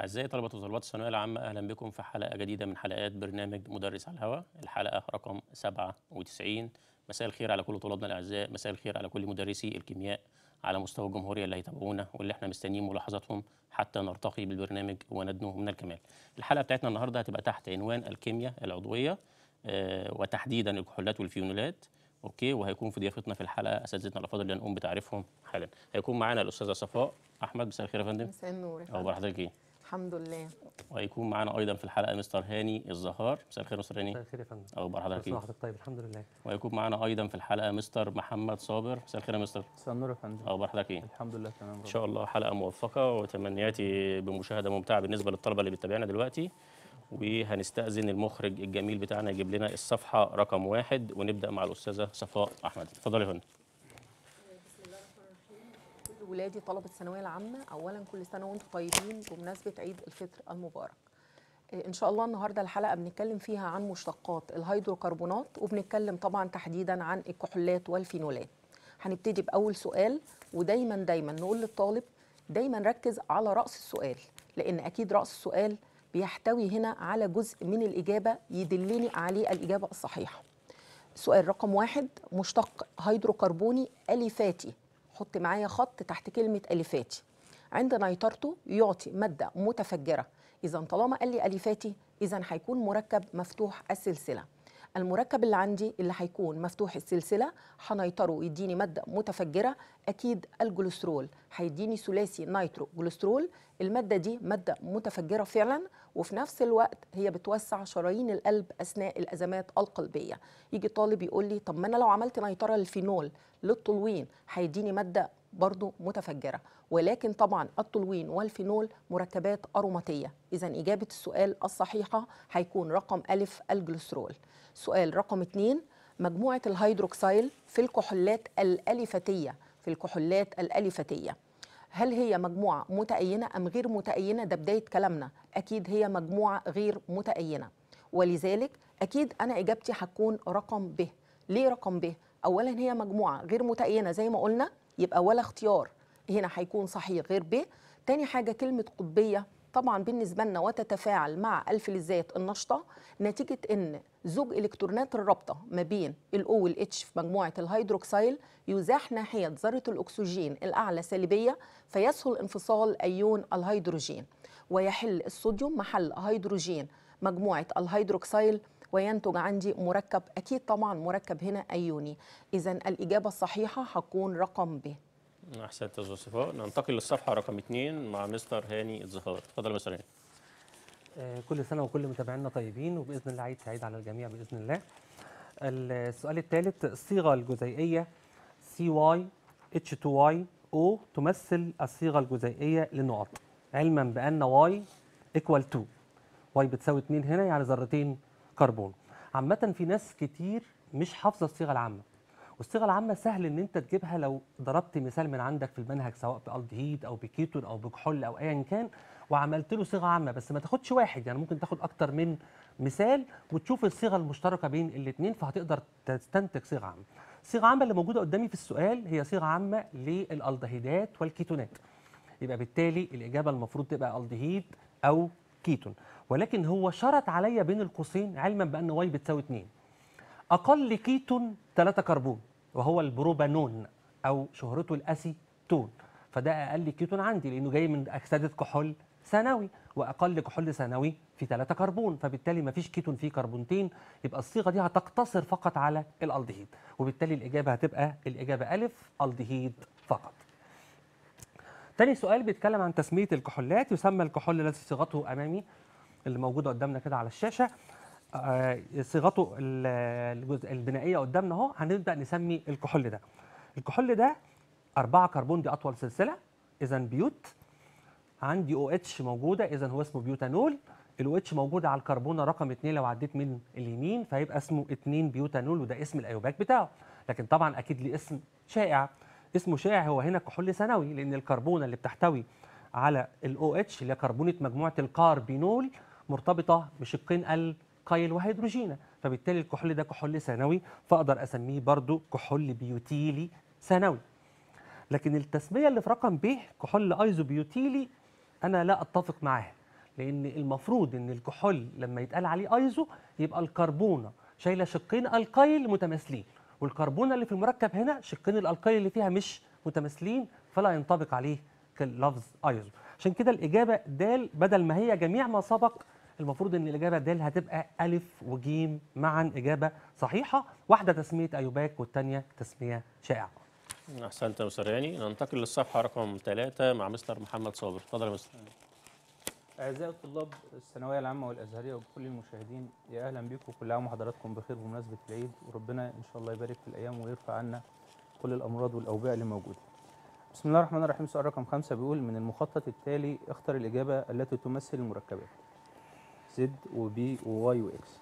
أعزائي طلبة وطلبات الثانوية العامة أهلا بكم في حلقة جديدة من حلقات برنامج مدرس على الهواء الحلقة رقم 97 مساء الخير على كل طلابنا الأعزاء مساء الخير على كل مدرسي الكيمياء على مستوى الجمهورية اللي هيتابعونا واللي احنا مستنيين ملاحظاتهم حتى نرتقي بالبرنامج وندنو من الكمال الحلقة بتاعتنا النهاردة هتبقى تحت عنوان الكيمياء العضوية آه وتحديدا الكحولات والفيونولات اوكي وهيكون في ضيافتنا في الحلقه اساتذتنا الافاضل اللي هنقوم بتعريفهم حالا هيكون معانا الاستاذه صفاء احمد مساء الخير يا فندم مساء النور اخبار حضرتك ايه الحمد لله ويكون معانا ايضا في الحلقه مستر هاني الزهار مساء الخير مستر هاني مساء الخير يا فندم اخبار حضرتك ايه؟ حضرتك طيب الحمد لله ويكون معانا ايضا في الحلقه مستر محمد صابر مساء الخير يا مستر مساء النور يا فندم اخبار حضرتك ايه؟ الحمد لله تمام ان شاء الله حلقه موفقه وتمنياتي بمشاهده ممتعه بالنسبه للطلبه اللي بتتابعنا دلوقتي وهنستأذن المخرج الجميل بتاعنا يجيب لنا الصفحة رقم واحد ونبدأ مع الأستاذة صفاء أحمد اتفضلي يا فندم ولادي طلبة الثانوية العامة أولا كل سنة وأنتم طيبين بمناسبة عيد الفطر المبارك إيه، إن شاء الله النهاردة الحلقة بنتكلم فيها عن مشتقات الهيدروكربونات وبنتكلم طبعا تحديدا عن الكحولات والفينولات هنبتدي بأول سؤال ودايما دايما نقول للطالب دايما ركز على رأس السؤال لأن أكيد رأس السؤال بيحتوي هنا على جزء من الإجابة يدلني عليه الإجابة الصحيحة سؤال رقم واحد مشتق هيدروكربوني أليفاتي حط معايا خط تحت كلمه الفاتي عند نيطرته يعطي ماده متفجره اذا طالما قال لي الفاتي اذا هيكون مركب مفتوح السلسله المركب اللي عندي اللي هيكون مفتوح السلسله هنيطره يديني ماده متفجره اكيد الجلوسترول هيديني ثلاثي نيترو جلوسترول الماده دي ماده متفجره فعلا وفي نفس الوقت هي بتوسع شرايين القلب اثناء الازمات القلبيه يجي طالب يقول لي طب ما انا لو عملت نيطره للفينول للطلوين هيديني ماده برضو متفجرة ولكن طبعا التولوين والفينول مركبات أروماتية إذا إجابة السؤال الصحيحة هيكون رقم ألف الجلسترول سؤال رقم اتنين مجموعة الهيدروكسيل في الكحولات الألفتية في الكحولات الألفتية هل هي مجموعة متأينة أم غير متأينة ده بداية كلامنا أكيد هي مجموعة غير متأينة ولذلك أكيد أنا إجابتي هتكون رقم ب ليه رقم ب؟ أولا هي مجموعة غير متأينة زي ما قلنا يبقى ولا اختيار هنا هيكون صحيح غير ب تاني حاجه كلمه قطبيه طبعا بالنسبه لنا وتتفاعل مع الفلزات النشطه نتيجه ان زوج الكترونات الرابطه ما بين الاو والاتش في مجموعه الهيدروكسيل يزاح ناحيه ذره الاكسجين الاعلى سالبيه فيسهل انفصال ايون الهيدروجين ويحل الصوديوم محل هيدروجين مجموعه الهيدروكسيل وينتج عندي مركب اكيد طبعا مركب هنا ايوني اذا الاجابه الصحيحه هتكون رقم ب احسنت يا استاذ صفاء ننتقل للصفحه رقم 2 مع مستر هاني الزهار اتفضل يا مستر هاني آه، كل سنه وكل متابعينا طيبين وباذن الله عيد سعيد على الجميع باذن الله السؤال الثالث الصيغه الجزيئيه سي واي اتش 2 واي او تمثل الصيغه الجزيئيه للنقط علما بان واي ايكوال 2 واي بتساوي 2 هنا يعني ذرتين كربون عامه في ناس كتير مش حافظه الصيغه العامه والصيغه العامه سهل ان انت تجيبها لو ضربت مثال من عندك في المنهج سواء بالدهيد او بكيتون او بكحول او ايا كان وعملت له صيغه عامه بس ما تاخدش واحد يعني ممكن تاخد اكتر من مثال وتشوف الصيغه المشتركه بين الاثنين فهتقدر تستنتج صيغه عامه الصيغه العامه اللي موجوده قدامي في السؤال هي صيغه عامه للالدهيدات والكيتونات يبقى بالتالي الاجابه المفروض تبقى الدهيد او كيتون ولكن هو شرط عليا بين القوسين علما بأن واي بتساوي 2 أقل كيتون 3 كربون وهو البروبانون أو شهرته الأسي تون فده أقل كيتون عندي لأنه جاي من أكسدة كحول ثانوي واقل كحول ثانوي في 3 كربون فبالتالي ما فيش كيتون فيه كربونتين يبقى الصيغه دي هتقتصر فقط على الالدهيد وبالتالي الاجابه هتبقى الاجابه الف الدهيد فقط تاني سؤال بيتكلم عن تسميه الكحولات يسمى الكحول الذي صيغته امامي اللي موجوده قدامنا كده على الشاشه آه، صيغته الجزء البنائيه قدامنا اهو هنبدا نسمي الكحول ده الكحول ده أربعة كربون دي أطول سلسلة إذا بيوت عندي أو اتش موجودة إذا هو اسمه بيوتانول الأو اتش موجودة على الكربونة رقم 2 لو عديت من اليمين فهيبقى اسمه 2 بيوتانول وده اسم الأيوباك بتاعه لكن طبعا أكيد ليه اسم شائع اسمه شائع هو هنا كحول ثانوي لأن الكربونة اللي بتحتوي على الأو اتش اللي هي كربونة مجموعة الكاربينول مرتبطة بشقين القيل وهيدروجينا فبالتالي الكحول ده كحول ثانوي فأقدر أسميه برضو كحول بيوتيلي ثانوي لكن التسمية اللي في رقم ب كحول ايزوبيوتيلي أنا لا أتفق معاها لأن المفروض إن الكحول لما يتقال عليه ايزو يبقى الكربونة شايلة شقين القيل متماثلين والكربونة اللي في المركب هنا شقين الالقيل اللي فيها مش متماثلين فلا ينطبق عليه لفظ ايزو عشان كده الإجابة د بدل ما هي جميع ما سبق المفروض ان الاجابه د هتبقى الف وجيم معا اجابه صحيحه واحده تسميه ايوباك والثانيه تسميه شائعه احسنت يا مسرياني ننتقل للصفحه رقم ثلاثة مع مستر محمد صابر اتفضل يا مستر أعزائي الطلاب الثانوية العامة والأزهرية وكل المشاهدين يا أهلا بكم كل عام وحضراتكم بخير بمناسبة العيد وربنا إن شاء الله يبارك في الأيام ويرفع عنا كل الأمراض والأوبئة اللي موجودة. بسم الله الرحمن الرحيم سؤال رقم خمسة بيقول من المخطط التالي اختر الإجابة التي تمثل المركبات. زد وبي وواي واكس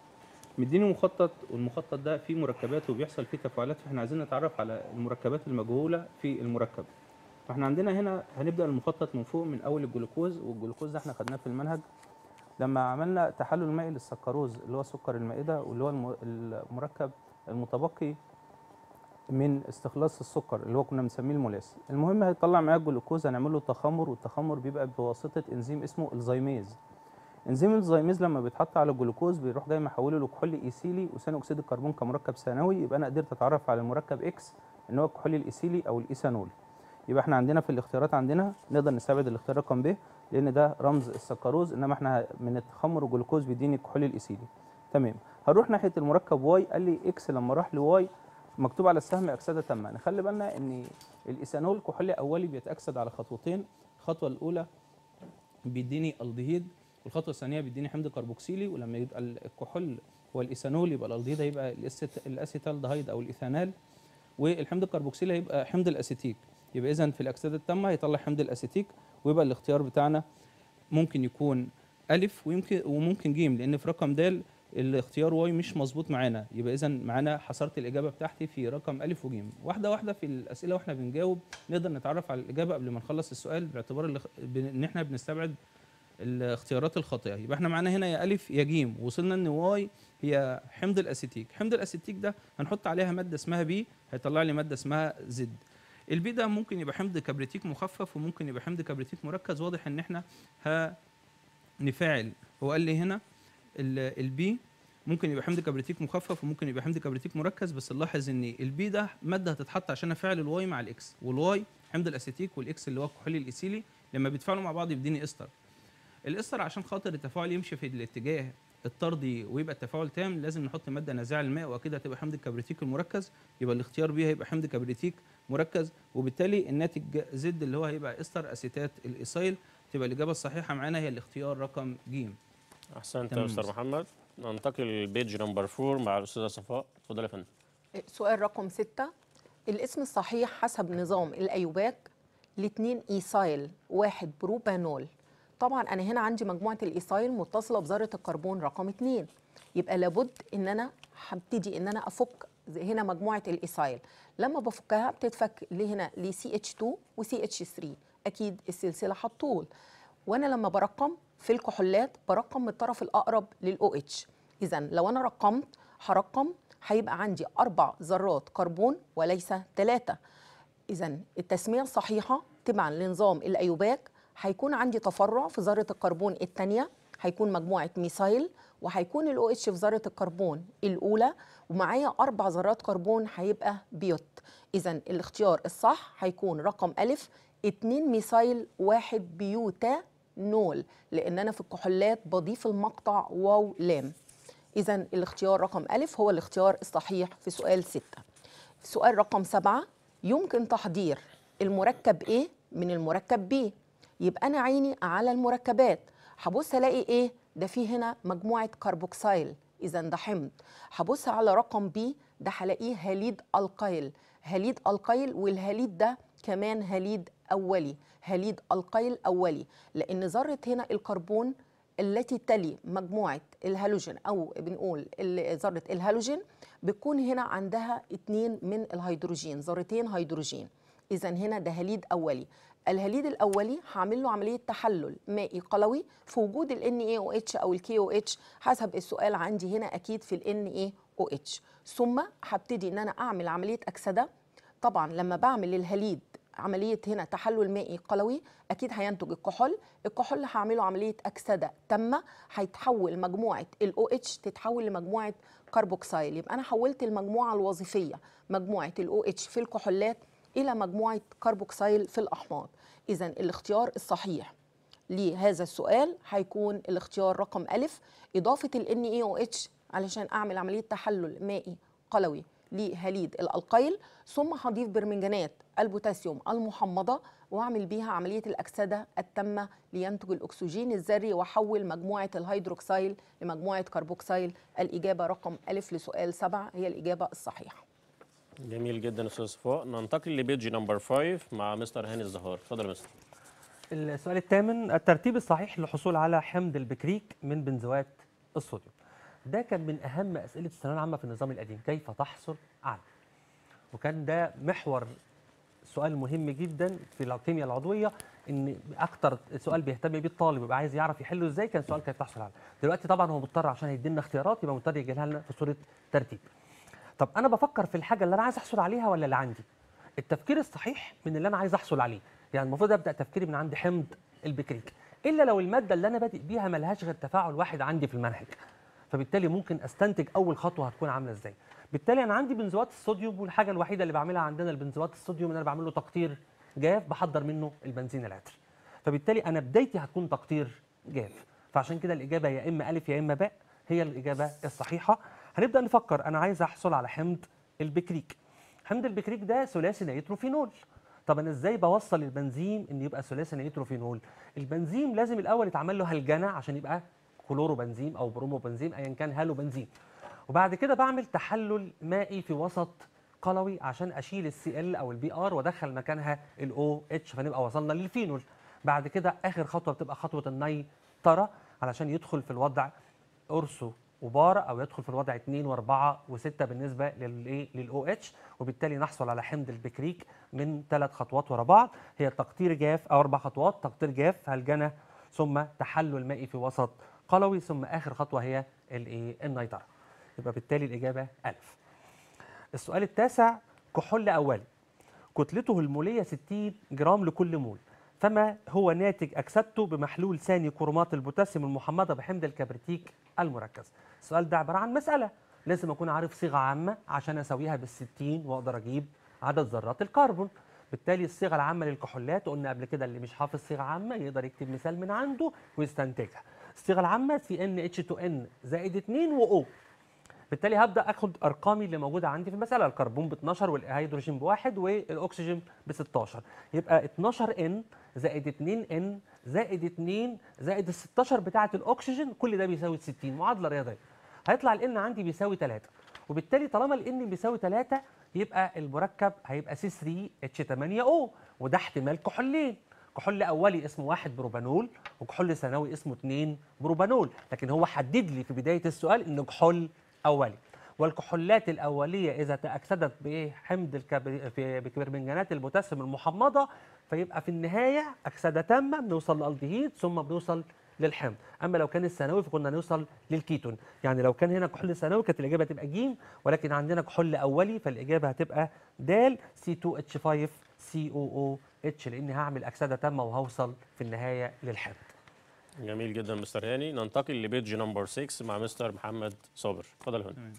مديني مخطط والمخطط ده فيه مركبات وبيحصل فيه تفاعلات فاحنا عايزين نتعرف على المركبات المجهوله في المركب فاحنا عندنا هنا هنبدا المخطط من فوق من اول الجلوكوز والجلوكوز ده احنا خدناه في المنهج لما عملنا تحلل مائي للسكروز اللي هو سكر المائده واللي هو المركب المتبقي من استخلاص السكر اللي هو كنا بنسميه المولاس المهم هيطلع معايا الجلوكوز هنعمل له تخمر والتخمر بيبقى بواسطه انزيم اسمه الزيميز انزيم الزيميز لما بيتحط على الجلوكوز بيروح جاي محوله لكحول ايثيلي وثاني اكسيد الكربون كمركب ثانوي يبقى انا قدرت اتعرف على المركب اكس ان هو الكحول الايثيلي او الايثانول يبقى احنا عندنا في الاختيارات عندنا نقدر نستبعد الاختيار رقم ب لان ده رمز السكروز انما احنا من التخمر الجلوكوز بيديني الكحول الايثيلي تمام هنروح ناحيه المركب واي قال لي اكس لما راح لواي مكتوب على السهم اكسده تامه نخلي بالنا ان الايثانول كحول اولي بيتاكسد على خطوتين الخطوه الاولى بيديني الدهيد الخطوه الثانيه بيديني حمض كربوكسيلي ولما يبقى الكحول هو الايثانول يبقى الالديد هيبقى الاسيتالدهايد او الايثانال والحمض الكربوكسيلي هيبقى حمض الاسيتيك يبقى اذا في الاكسده التامه هيطلع حمض الاسيتيك ويبقى الاختيار بتاعنا ممكن يكون الف ويمكن وممكن جيم لان في رقم د الاختيار واي مش مظبوط معانا يبقى اذا معانا حصرت الاجابه بتاعتي في رقم الف وجيم واحده واحده في الاسئله واحنا بنجاوب نقدر نتعرف على الاجابه قبل ما نخلص السؤال باعتبار ان احنا بنستبعد الاختيارات الخاطئه يبقى احنا معانا هنا يا الف يا جيم وصلنا ان واي هي حمض الاسيتيك حمض الاسيتيك ده هنحط عليها ماده اسمها بي هيطلع لي ماده اسمها زد البي ده ممكن يبقى حمض كبريتيك مخفف وممكن يبقى حمض كبريتيك مركز واضح ان احنا هنفاعل هو قال لي هنا البي ممكن يبقى حمض كبريتيك مخفف وممكن يبقى حمض كبريتيك مركز بس نلاحظ ان البي ده ماده هتتحط عشان افعل الواي مع الاكس والواي حمض الاسيتيك والاكس اللي هو الكحول الاسيلي لما بيتفاعلوا مع بعض يديني استر الاسر عشان خاطر التفاعل يمشي في الاتجاه الطردي ويبقى التفاعل تام لازم نحط ماده نازعه الماء واكيد هتبقى حمض الكبريتيك المركز يبقى الاختيار بيها يبقى حمض كبريتيك مركز وبالتالي الناتج زد اللي هو هيبقى استر اسيتات الايسايل تبقى الاجابه الصحيحه معانا هي الاختيار رقم ج احسنت يا استاذ محمد ننتقل للبيج نمبر 4 مع الاستاذه صفاء اتفضلي يا فندم إيه، سؤال رقم 6 الاسم الصحيح حسب نظام الايوباك الاثنين ايسايل واحد بروبانول طبعا انا هنا عندي مجموعه الايثايل متصله بذره الكربون رقم 2 يبقى لابد ان انا هبتدي ان انا افك هنا مجموعه الايثايل لما بفكها بتتفك ليه هنا ل سي اتش 2 و اتش 3 اكيد السلسله هتطول وانا لما برقم في الكحولات برقم من الطرف الاقرب للاو اتش اذا لو انا رقمت هرقم هيبقى عندي اربع ذرات كربون وليس ثلاثه اذا التسميه الصحيحه تبعا لنظام الايوباك هيكون عندي تفرع في ذره الكربون الثانيه هيكون مجموعه ميثايل وهيكون الاو اتش في ذره الكربون الاولى ومعايا اربع ذرات كربون هيبقى بيوت اذا الاختيار الصح هيكون رقم الف 2 ميثايل 1 بيوتا نول لان انا في الكحولات بضيف المقطع واو لام اذا الاختيار رقم الف هو الاختيار الصحيح في سؤال 6 سؤال رقم 7 يمكن تحضير المركب A من المركب B يبقى انا عيني على المركبات هبص الاقي ايه ده في هنا مجموعه كربوكسيل اذا ده حمض هبص على رقم بي ده هلاقيه هاليد القيل هاليد القيل والهاليد ده كمان هاليد اولي هاليد القيل اولي لان ذره هنا الكربون التي تلي مجموعه الهالوجين او بنقول ذره الهالوجين بتكون هنا عندها اتنين من الهيدروجين ذرتين هيدروجين اذا هنا ده هاليد اولي الهليد الاولي هعمل له عمليه تحلل مائي قلوي في وجود ال NaOH او ال KOH حسب السؤال عندي هنا اكيد في ال NaOH ثم هبتدي ان انا اعمل عمليه اكسده طبعا لما بعمل للهليد عملية هنا تحلل مائي قلوي أكيد هينتج الكحول الكحول هعمله عملية أكسدة تامة هيتحول مجموعة ال OH تتحول لمجموعة كربوكسيل يبقى أنا حولت المجموعة الوظيفية مجموعة ال OH في الكحولات إلى مجموعة كربوكسيل في الأحماض إذا الاختيار الصحيح لهذا السؤال هيكون الاختيار رقم ألف إضافة ال NaOH علشان أعمل عملية تحلل مائي قلوي لهليد الالقيل ثم هضيف برمنجانات البوتاسيوم المحمضه واعمل بيها عمليه الاكسده التامه لينتج الاكسجين الذري واحول مجموعه الهيدروكسيل لمجموعه كربوكسيل الاجابه رقم ألف لسؤال سبعة هي الاجابه الصحيحه جميل جدا استاذ صفاء ننتقل لبيجي نمبر 5 مع مستر هاني الزهار اتفضل يا مستر السؤال الثامن الترتيب الصحيح للحصول على حمض البكريك من بنزوات الصوديوم ده كان من اهم اسئله الثانويه العامه في النظام القديم كيف تحصل على وكان ده محور سؤال مهم جدا في الكيمياء العضويه ان اكتر سؤال بيهتم بيه الطالب يبقى عايز يعرف يحله ازاي كان سؤال كيف تحصل على دلوقتي طبعا هو مضطر عشان يدينا لنا اختيارات يبقى مضطر يجيبها لنا في صوره ترتيب طب انا بفكر في الحاجه اللي انا عايز احصل عليها ولا اللي عندي التفكير الصحيح من اللي انا عايز احصل عليه يعني المفروض ابدا تفكيري من عند حمض البكريك الا لو الماده اللي انا بادئ بيها ملهاش غير تفاعل واحد عندي في المنهج فبالتالي ممكن استنتج اول خطوه هتكون عامله ازاي بالتالي انا عندي بنزوات الصوديوم والحاجه الوحيده اللي بعملها عندنا البنزوات الصوديوم انا بعمل له تقطير جاف بحضر منه البنزين العطر فبالتالي انا بدايتي هتكون تقطير جاف فعشان كده الاجابه يا اما الف يا اما باء هي الاجابه الصحيحه هنبدا نفكر انا عايز احصل على حمض البكريك حمض البكريك ده ثلاثي نيتروفينول طب انا ازاي بوصل البنزيم ان يبقى ثلاثي نيتروفينول البنزيم لازم الاول يتعمل له هلجنه عشان يبقى كلوروبنزيم او بروموبنزيم ايا كان هالوبنزيم وبعد كده بعمل تحلل مائي في وسط قلوي عشان اشيل السي ال او البي ار وادخل مكانها الاو اتش فنبقى وصلنا للفينول بعد كده اخر خطوه بتبقى خطوه النيطره علشان يدخل في الوضع اورثو وبار او يدخل في الوضع 2 و4 و6 بالنسبه للايه للاو اتش وبالتالي نحصل على حمض البكريك من ثلاث خطوات ورا بعض هي تقطير جاف او اربع خطوات تقطير جاف هلجنه ثم تحلل مائي في وسط قلوي ثم اخر خطوه هي الايه النيتره يبقى بالتالي الاجابه الف السؤال التاسع كحول اولي كتلته الموليه 60 جرام لكل مول فما هو ناتج اكسدته بمحلول ثاني كرومات البوتاسيوم المحمضه بحمض الكبريتيك المركز السؤال ده عباره عن مساله لازم اكون عارف صيغه عامه عشان اساويها بال60 واقدر اجيب عدد ذرات الكربون بالتالي الصيغه العامه للكحولات قلنا قبل كده اللي مش حافظ صيغه عامه يقدر يكتب مثال من عنده ويستنتجها الصيغه العامه سي ان اتش 2 ان زائد 2 و او بالتالي هبدا اخد ارقامي اللي موجوده عندي في المساله الكربون ب 12 والهيدروجين 1 والاكسجين ب 16 يبقى 12 ان زائد 2 ان زائد 2 زائد ال 16 بتاعه الاكسجين كل ده بيساوي 60 معادله رياضيه هيطلع الان عندي بيساوي 3 وبالتالي طالما الان بيساوي 3 يبقى المركب هيبقى سي 3 اتش 8 او وده احتمال كحولين كحول اولي اسمه 1 بروبانول وكحول ثانوي اسمه 2 بروبانول لكن هو حدد لي في بدايه السؤال انه كحول اولي والكحولات الأولية إذا تأكسدت بحمض الكب... بكبرمنجانات البوتاسيوم المحمضة فيبقى في النهايه اكسده تامه بنوصل لالدهيد ثم بنوصل للحمض اما لو كان الثانوي فكنا نوصل للكيتون يعني لو كان هنا كحول ثانوي كانت الاجابه هتبقى ج ولكن عندنا كحول اولي فالاجابه هتبقى د c 2 h 5 اتش لاني هعمل اكسده تامه وهوصل في النهايه للحمض جميل جدا مستر هاني ننتقل لبيج نمبر 6 مع مستر محمد صابر اتفضل هنا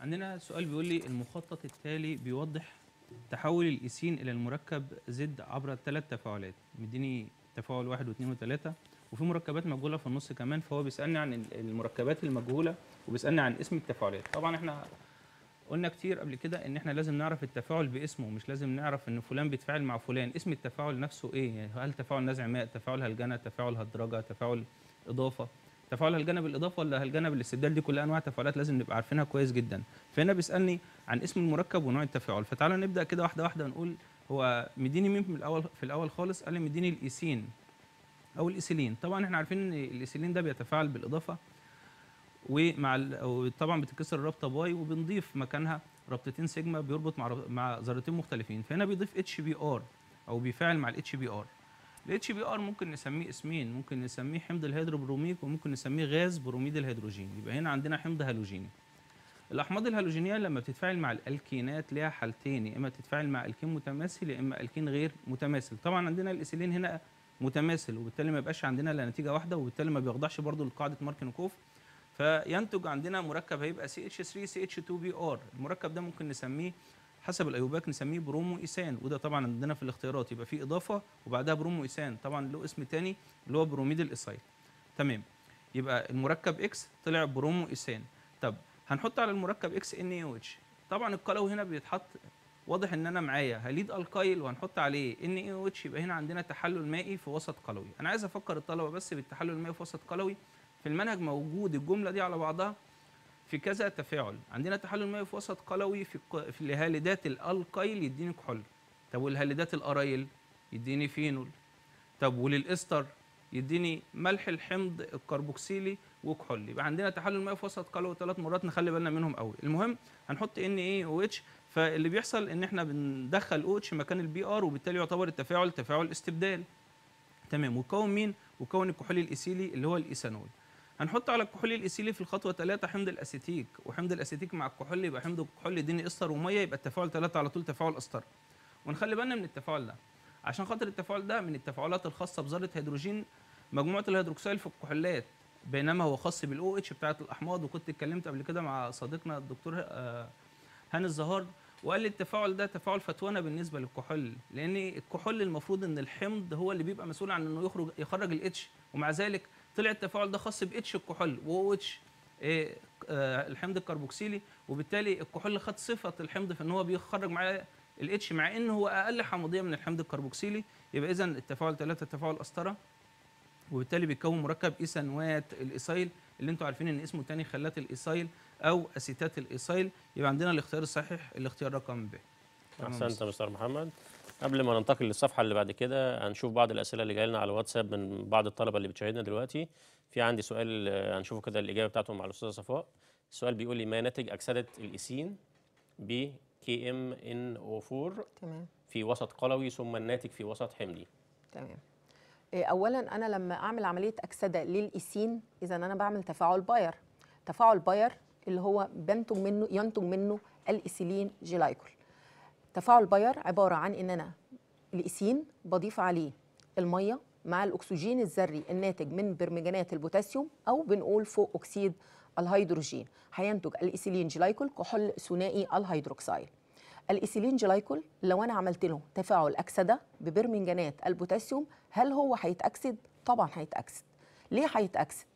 عندنا سؤال بيقول لي المخطط التالي بيوضح تحول الإيثين إلى المركب زد عبر ثلاث تفاعلات مديني تفاعل واحد واثنين وثلاثة وفي مركبات مجهولة في النص كمان فهو بيسألني عن المركبات المجهولة وبيسألني عن اسم التفاعلات طبعا احنا قلنا كتير قبل كده ان احنا لازم نعرف التفاعل باسمه مش لازم نعرف ان فلان بيتفاعل مع فلان اسم التفاعل نفسه ايه يعني هل تفاعل نزع ماء تفاعل هلجنه تفاعل هدرجه تفاعل اضافه تفاعل جانب الإضافة ولا جانب الاستبدال دي كلها انواع تفاعلات لازم نبقى عارفينها كويس جدا فهنا بيسالني عن اسم المركب ونوع التفاعل فتعالى نبدا كده واحده واحده نقول هو مديني مين في الاول في الاول خالص قال لي مديني الايسين او الايسيلين طبعا احنا عارفين ان الايسيلين ده بيتفاعل بالاضافه ومع طبعا بتتكسر الرابطه باي وبنضيف مكانها رابطتين سيجما بيربط مع مع ذرتين مختلفين فهنا بيضيف اتش بي ار او بيفاعل مع الاتش بي ار الاتش بي ار ممكن نسميه اسمين ممكن نسميه حمض الهيدروبروميك وممكن نسميه غاز بروميد الهيدروجين يبقى هنا عندنا حمض هالوجيني الاحماض الهالوجينيه لما بتتفاعل مع الالكينات ليها حالتين يا اما تتفاعل مع الكين متماثل يا اما الكين غير متماثل طبعا عندنا الاسيلين هنا متماثل وبالتالي ما يبقاش عندنا الا نتيجه واحده وبالتالي ما بيخضعش برضه لقاعده ماركنكوف فينتج عندنا مركب هيبقى CH3 CH2 بي ار المركب ده ممكن نسميه حسب الايوباك نسميه برومو ايسان وده طبعا عندنا في الاختيارات يبقى في اضافه وبعدها برومو ايسان طبعا له اسم ثاني اللي هو بروميد الايسايل تمام يبقى المركب اكس طلع برومو ايسان طب هنحط على المركب اكس ان اي اتش طبعا القلو هنا بيتحط واضح ان انا معايا هليد الكايل وهنحط عليه ان اي او اتش يبقى هنا عندنا تحلل مائي في وسط قلوي انا عايز افكر الطلبه بس بالتحلل المائي في وسط قلوي في المنهج موجود الجمله دي على بعضها في كذا تفاعل عندنا تحلل مائي في وسط قلوي في في الهالدات الالقيل يديني كحول طب والهالدات الارايل يديني فينول طب وللاستر يديني ملح الحمض الكربوكسيلي وكحول يبقى عندنا تحلل مائي في وسط قلوي ثلاث مرات نخلي بالنا منهم قوي المهم هنحط ان اي او اتش فاللي بيحصل ان احنا بندخل او اتش مكان البي ار وبالتالي يعتبر التفاعل تفاعل استبدال تمام وكون مين وكون الكحول الاسيلي اللي هو الايثانول هنحط على الكحول الاسيلي في الخطوه 3 حمض الاسيتيك وحمض الاسيتيك مع الكحول يبقى حمض الكحول يديني استر وميه يبقى التفاعل 3 على طول تفاعل استر ونخلي بالنا من التفاعل ده عشان خاطر التفاعل ده من التفاعلات الخاصه بذره هيدروجين مجموعه الهيدروكسيل في الكحولات بينما هو خاص بالاو اتش بتاعه الاحماض وكنت اتكلمت قبل كده مع صديقنا الدكتور آه، هاني الزهار وقال لي التفاعل ده تفاعل فتوانه بالنسبه للكحول لان الكحول المفروض ان الحمض هو اللي بيبقى مسؤول عن انه يخرج يخرج الاتش ومع ذلك طلع التفاعل ده خاص باتش الكحول وهو اتش إيه، آه، الحمض الكربوكسيلي وبالتالي الكحول خد صفه الحمض في ان هو بيخرج معاه الاتش مع ان هو اقل حمضيه من الحمض الكربوكسيلي يبقى اذا التفاعل 3 تفاعل قسطره وبالتالي بيتكون مركب ايثانوات الايسايل اللي انتم عارفين ان اسمه ثاني خلات الايسايل او اسيتات الايسايل يبقى عندنا الاختيار الصحيح الاختيار رقم ب احسنت يا مستر محمد قبل ما ننتقل للصفحه اللي بعد كده هنشوف بعض الاسئله اللي جايه لنا على الواتساب من بعض الطلبه اللي بتشاهدنا دلوقتي في عندي سؤال آه، هنشوفه كده الاجابه بتاعته مع الاستاذه صفاء السؤال بيقول لي ما ناتج اكسده الايسين ب كي ام ان او 4 تمام في وسط قلوي ثم الناتج في وسط حمضي تمام إيه، اولا انا لما اعمل عمليه اكسده للايسين اذا انا بعمل تفاعل باير تفاعل باير اللي هو بنتج منه ينتج منه الايسيلين جلايكول تفاعل باير عباره عن ان انا الايسين بضيف عليه الميه مع الاكسجين الذري الناتج من برمجانات البوتاسيوم او بنقول فوق اكسيد الهيدروجين هينتج الإيسيلين جلايكول كحل ثنائي الهيدروكسيل الإيسيلين جلايكول لو انا عملت له تفاعل اكسده ببرمنجانات البوتاسيوم هل هو هيتاكسد طبعا هيتاكسد ليه هيتاكسد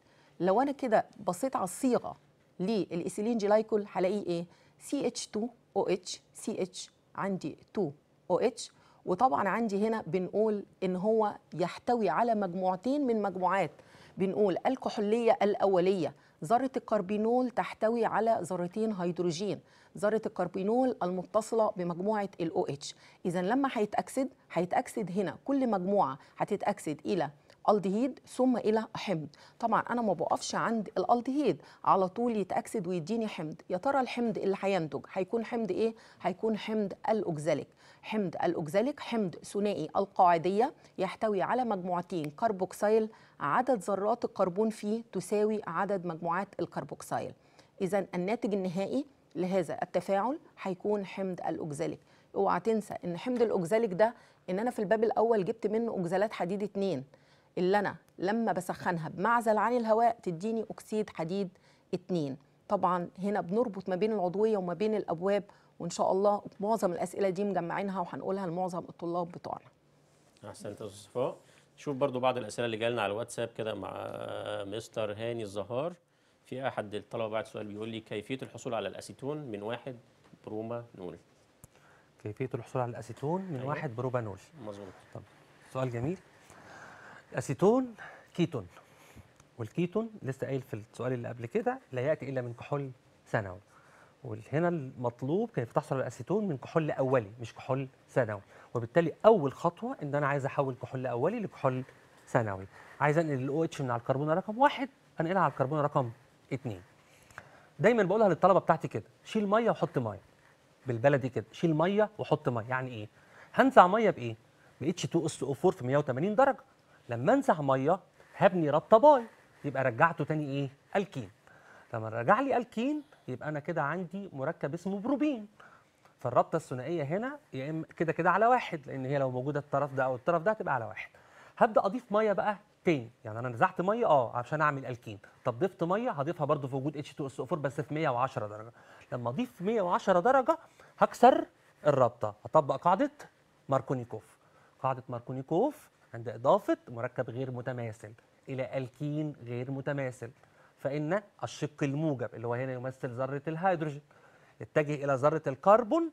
لو انا كده بصيت على الصيغه للإيسيلين جلايكول هلاقيه ايه CH2OH CH عندي 2 او وطبعا عندي هنا بنقول ان هو يحتوي على مجموعتين من مجموعات بنقول الكحوليه الاوليه ذره الكربينول تحتوي على ذرتين هيدروجين ذره الكربينول المتصله بمجموعه الاو OH. اتش اذا لما هيتاكسد هيتاكسد هنا كل مجموعه هتتاكسد الى الدهيد ثم الى حمض طبعا انا ما بقفش عند الالدهيد على طول يتاكسد ويديني حمض يا ترى الحمض اللي هينتج هيكون حمض ايه هيكون حمض الاوكزاليك حمض الاوكزاليك حمض ثنائي القاعديه يحتوي على مجموعتين كربوكسيل عدد ذرات الكربون فيه تساوي عدد مجموعات الكربوكسيل اذا الناتج النهائي لهذا التفاعل هيكون حمض الاوكزاليك اوعى تنسى ان حمض الاوكزاليك ده ان انا في الباب الاول جبت منه اوكزالات حديد 2 اللي انا لما بسخنها بمعزل عن الهواء تديني اكسيد حديد اتنين طبعا هنا بنربط ما بين العضويه وما بين الابواب وان شاء الله معظم الاسئله دي مجمعينها وهنقولها لمعظم الطلاب بتوعنا احسنت يا استاذ صفاء شوف برضو بعض الاسئله اللي جالنا على الواتساب كده مع مستر هاني الزهار في احد الطلبه بعت سؤال بيقول لي كيفيه الحصول على الاسيتون من واحد برومانول كيفيه الحصول على الاسيتون من أيوة. واحد بروبانول مظبوط طب سؤال جميل اسيتون كيتون والكيتون لسه قايل في السؤال اللي قبل كده لا ياتي الا من كحول ثانوي وهنا المطلوب كانت تحصل الاسيتون من كحول اولي مش كحول ثانوي وبالتالي اول خطوه ان انا عايز احول كحول اولي لكحول ثانوي عايز انقل الاو اتش من على الكربون رقم واحد انقلها على الكربون رقم اثنين دايما بقولها للطلبه بتاعتي كده شيل ميه وحط ميه بالبلدي كده شيل ميه وحط ميه يعني ايه هنزع ميه بايه ب اتش 2 اس او 4 في 180 درجه لما انزع ميه هبني باي يبقى رجعته تاني ايه الكين لما رجع لي الكين يبقى انا كده عندي مركب اسمه بروبين فالرابطه الثنائيه هنا يا اما كده كده على واحد لان هي لو موجوده الطرف ده او الطرف ده هتبقى على واحد هبدا اضيف ميه بقى تاني يعني انا نزعت ميه اه عشان اعمل الكين طب ضفت ميه هضيفها برضو في وجود H2SO4 بس في 110 درجه لما اضيف 110 درجه هكسر الرابطه هطبق قاعده ماركونيكوف قاعده ماركونيكوف عند إضافة مركب غير متماثل إلى ألكين غير متماثل فإن الشق الموجب اللي هو هنا يمثل ذرة الهيدروجين يتجه إلى ذرة الكربون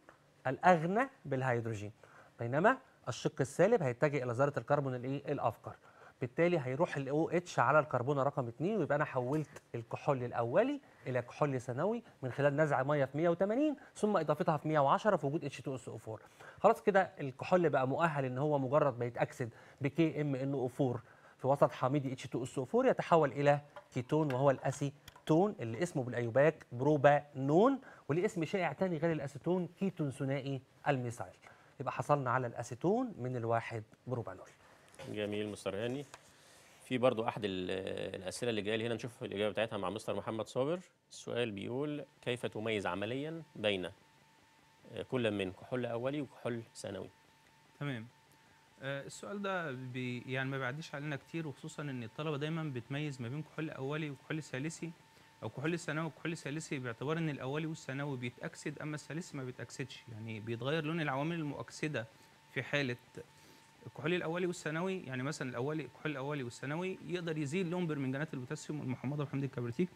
الأغنى بالهيدروجين بينما الشق السالب هيتجه إلى ذرة الكربون الإيه الأفقر بالتالي هيروح ال اتش على الكربونة رقم 2 ويبقى أنا حولت الكحول الأولي إلى كحول ثانوي من خلال نزع مية في 180 ثم إضافتها في 110 في وجود اتش 2 او 4 خلاص كده الكحول بقى مؤهل إن هو مجرد ما يتأكسد بكي ام ان او 4 في وسط حامضي اتش 2 او 4 يتحول إلى كيتون وهو الأسيتون اللي اسمه بالأيوباك بروبانون وليه اسم شائع تاني غير الأسيتون كيتون ثنائي الميثايل يبقى حصلنا على الأسيتون من الواحد بروبانول جميل مستر هاني في برضو احد الاسئله اللي جايه لي هنا نشوف الاجابه بتاعتها مع مستر محمد صابر السؤال بيقول كيف تميز عمليا بين آه، كل من كحول اولي وكحول ثانوي تمام آه، السؤال ده بي يعني ما بيعديش علينا كتير وخصوصا ان الطلبه دايما بتميز ما بين كحول اولي وكحول ثالثي او كحول ثانوي وكحول ثالثي باعتبار ان الاولي والثانوي بيتاكسد اما الثالثي ما بيتاكسدش يعني بيتغير لون العوامل المؤكسده في حاله الكحول الاولي والثانوي يعني مثلا الاولي الكحول الاولي والثانوي يقدر يزيل لون برمنجانات البوتاسيوم المحمضه بحمض الكبريتيك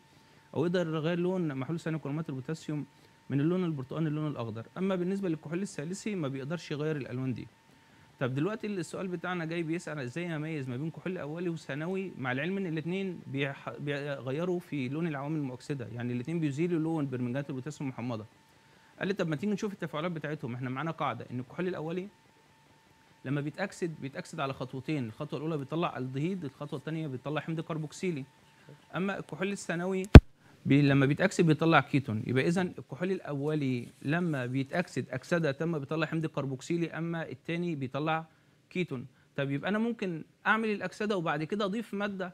او يقدر يغير لون محلول ثاني كرومات البوتاسيوم من اللون البرتقاني للون الاخضر اما بالنسبه للكحول الثالثي ما بيقدرش يغير الالوان دي طب دلوقتي السؤال بتاعنا جاي بيسال ازاي اميز ما بين كحول اولي وثانوي مع العلم ان الاثنين بيغيروا في لون العوامل المؤكسده يعني الاثنين بيزيلوا لون برمنجانات البوتاسيوم المحمضه قال لي طب ما تيجي نشوف التفاعلات بتاعتهم احنا معانا قاعده ان الكحول الاولي لما بيتاكسد بيتاكسد على خطوتين الخطوه الاولى بيطلع الدهيد الخطوه الثانيه بيطلع حمض كربوكسيلي اما الكحول الثانوي بي لما بيتاكسد بيطلع كيتون يبقى اذا الكحول الاولي لما بيتاكسد اكسده تم بيطلع حمض كربوكسيلي اما الثاني بيطلع كيتون طب يبقى انا ممكن اعمل الاكسده وبعد كده اضيف ماده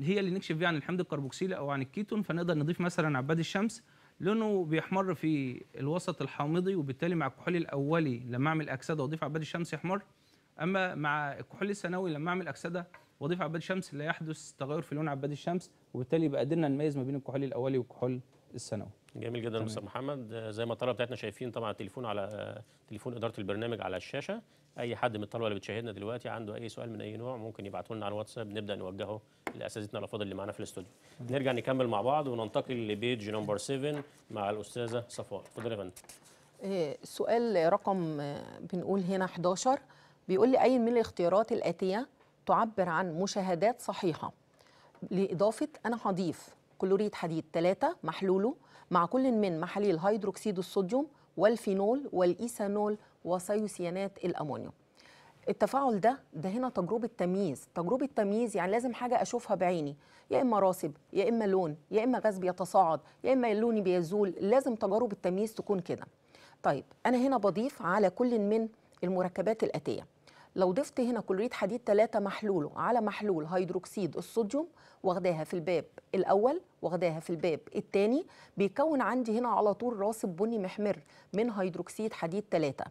هي اللي نكشف بيها عن الحمض الكربوكسيلي او عن الكيتون فنقدر نضيف مثلا عباد الشمس لونه بيحمر في الوسط الحامضي وبالتالي مع الكحول الاولي لما اعمل اكسده واضيف عباد الشمس يحمر اما مع الكحول الثانوي لما اعمل اكسده واضيف عباد الشمس لا يحدث تغير في لون عباد الشمس وبالتالي يبقى قدرنا نميز ما بين الكحول الاولي والكحول الثانوي جميل جدا استاذ محمد زي ما الطلبه بتاعتنا شايفين طبعا التليفون على تليفون اداره البرنامج على الشاشه اي حد من الطلبه اللي بتشاهدنا دلوقتي عنده اي سؤال من اي نوع ممكن يبعته لنا على الواتساب نبدا نوجهه لاساتذتنا الافاضل اللي معانا في الاستوديو نرجع نكمل مع بعض وننتقل لبيج نمبر 7 مع الاستاذه صفاء اتفضلي يا فندم آه، سؤال رقم آه، بنقول هنا 11 بيقول لي أي من الاختيارات الآتية تعبر عن مشاهدات صحيحة لإضافة أنا هضيف كلوريد حديد 3 محلوله مع كل من محاليل هيدروكسيد الصوديوم والفينول والإيثانول وسيوسيانات الامونيوم التفاعل ده ده هنا تجربه تمييز تجربه تمييز يعني لازم حاجه اشوفها بعيني يا اما راسب يا اما لون يا اما غاز بيتصاعد يا اما اللون بيزول لازم تجارب التمييز تكون كده طيب انا هنا بضيف على كل من المركبات الاتيه لو ضفت هنا كلوريد حديد 3 محلوله على محلول هيدروكسيد الصوديوم واخداها في الباب الاول واخداها في الباب الثاني بيكون عندي هنا على طول راسب بني محمر من هيدروكسيد حديد 3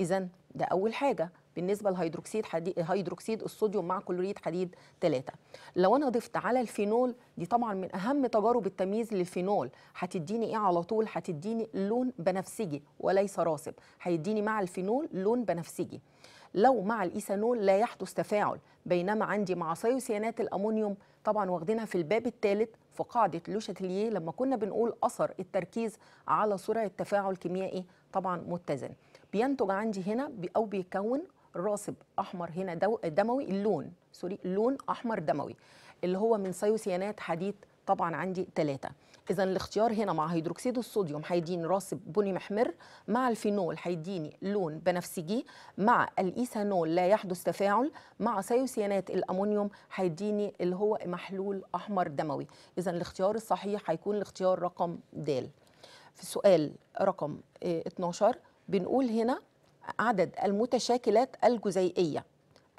إذا ده أول حاجة بالنسبة لهيدروكسيد حديد هيدروكسيد الصوديوم مع كلوريد حديد 3 لو أنا ضفت على الفينول دي طبعا من أهم تجارب التمييز للفينول هتديني إيه على طول هتديني لون بنفسجي وليس راسب هيديني مع الفينول لون بنفسجي لو مع الايثانول لا يحدث تفاعل بينما عندي مع سيوسيانات الامونيوم طبعا واخدينها في الباب الثالث في قاعده لوشاتلييه لما كنا بنقول اثر التركيز على سرعه تفاعل كيميائي طبعا متزن بينتج عندي هنا او بيكون راسب احمر هنا دو دموي اللون سوري لون احمر دموي اللي هو من سيوسيانات حديد طبعا عندي ثلاثة إذا الاختيار هنا مع هيدروكسيد الصوديوم هيديني راسب بني محمر مع الفينول هيديني لون بنفسجي مع الإيثانول لا يحدث تفاعل مع سيوسيانات الأمونيوم هيديني اللي هو محلول أحمر دموي إذا الاختيار الصحيح هيكون الاختيار رقم د في السؤال رقم 12 آه، بنقول هنا عدد المتشاكلات الجزيئية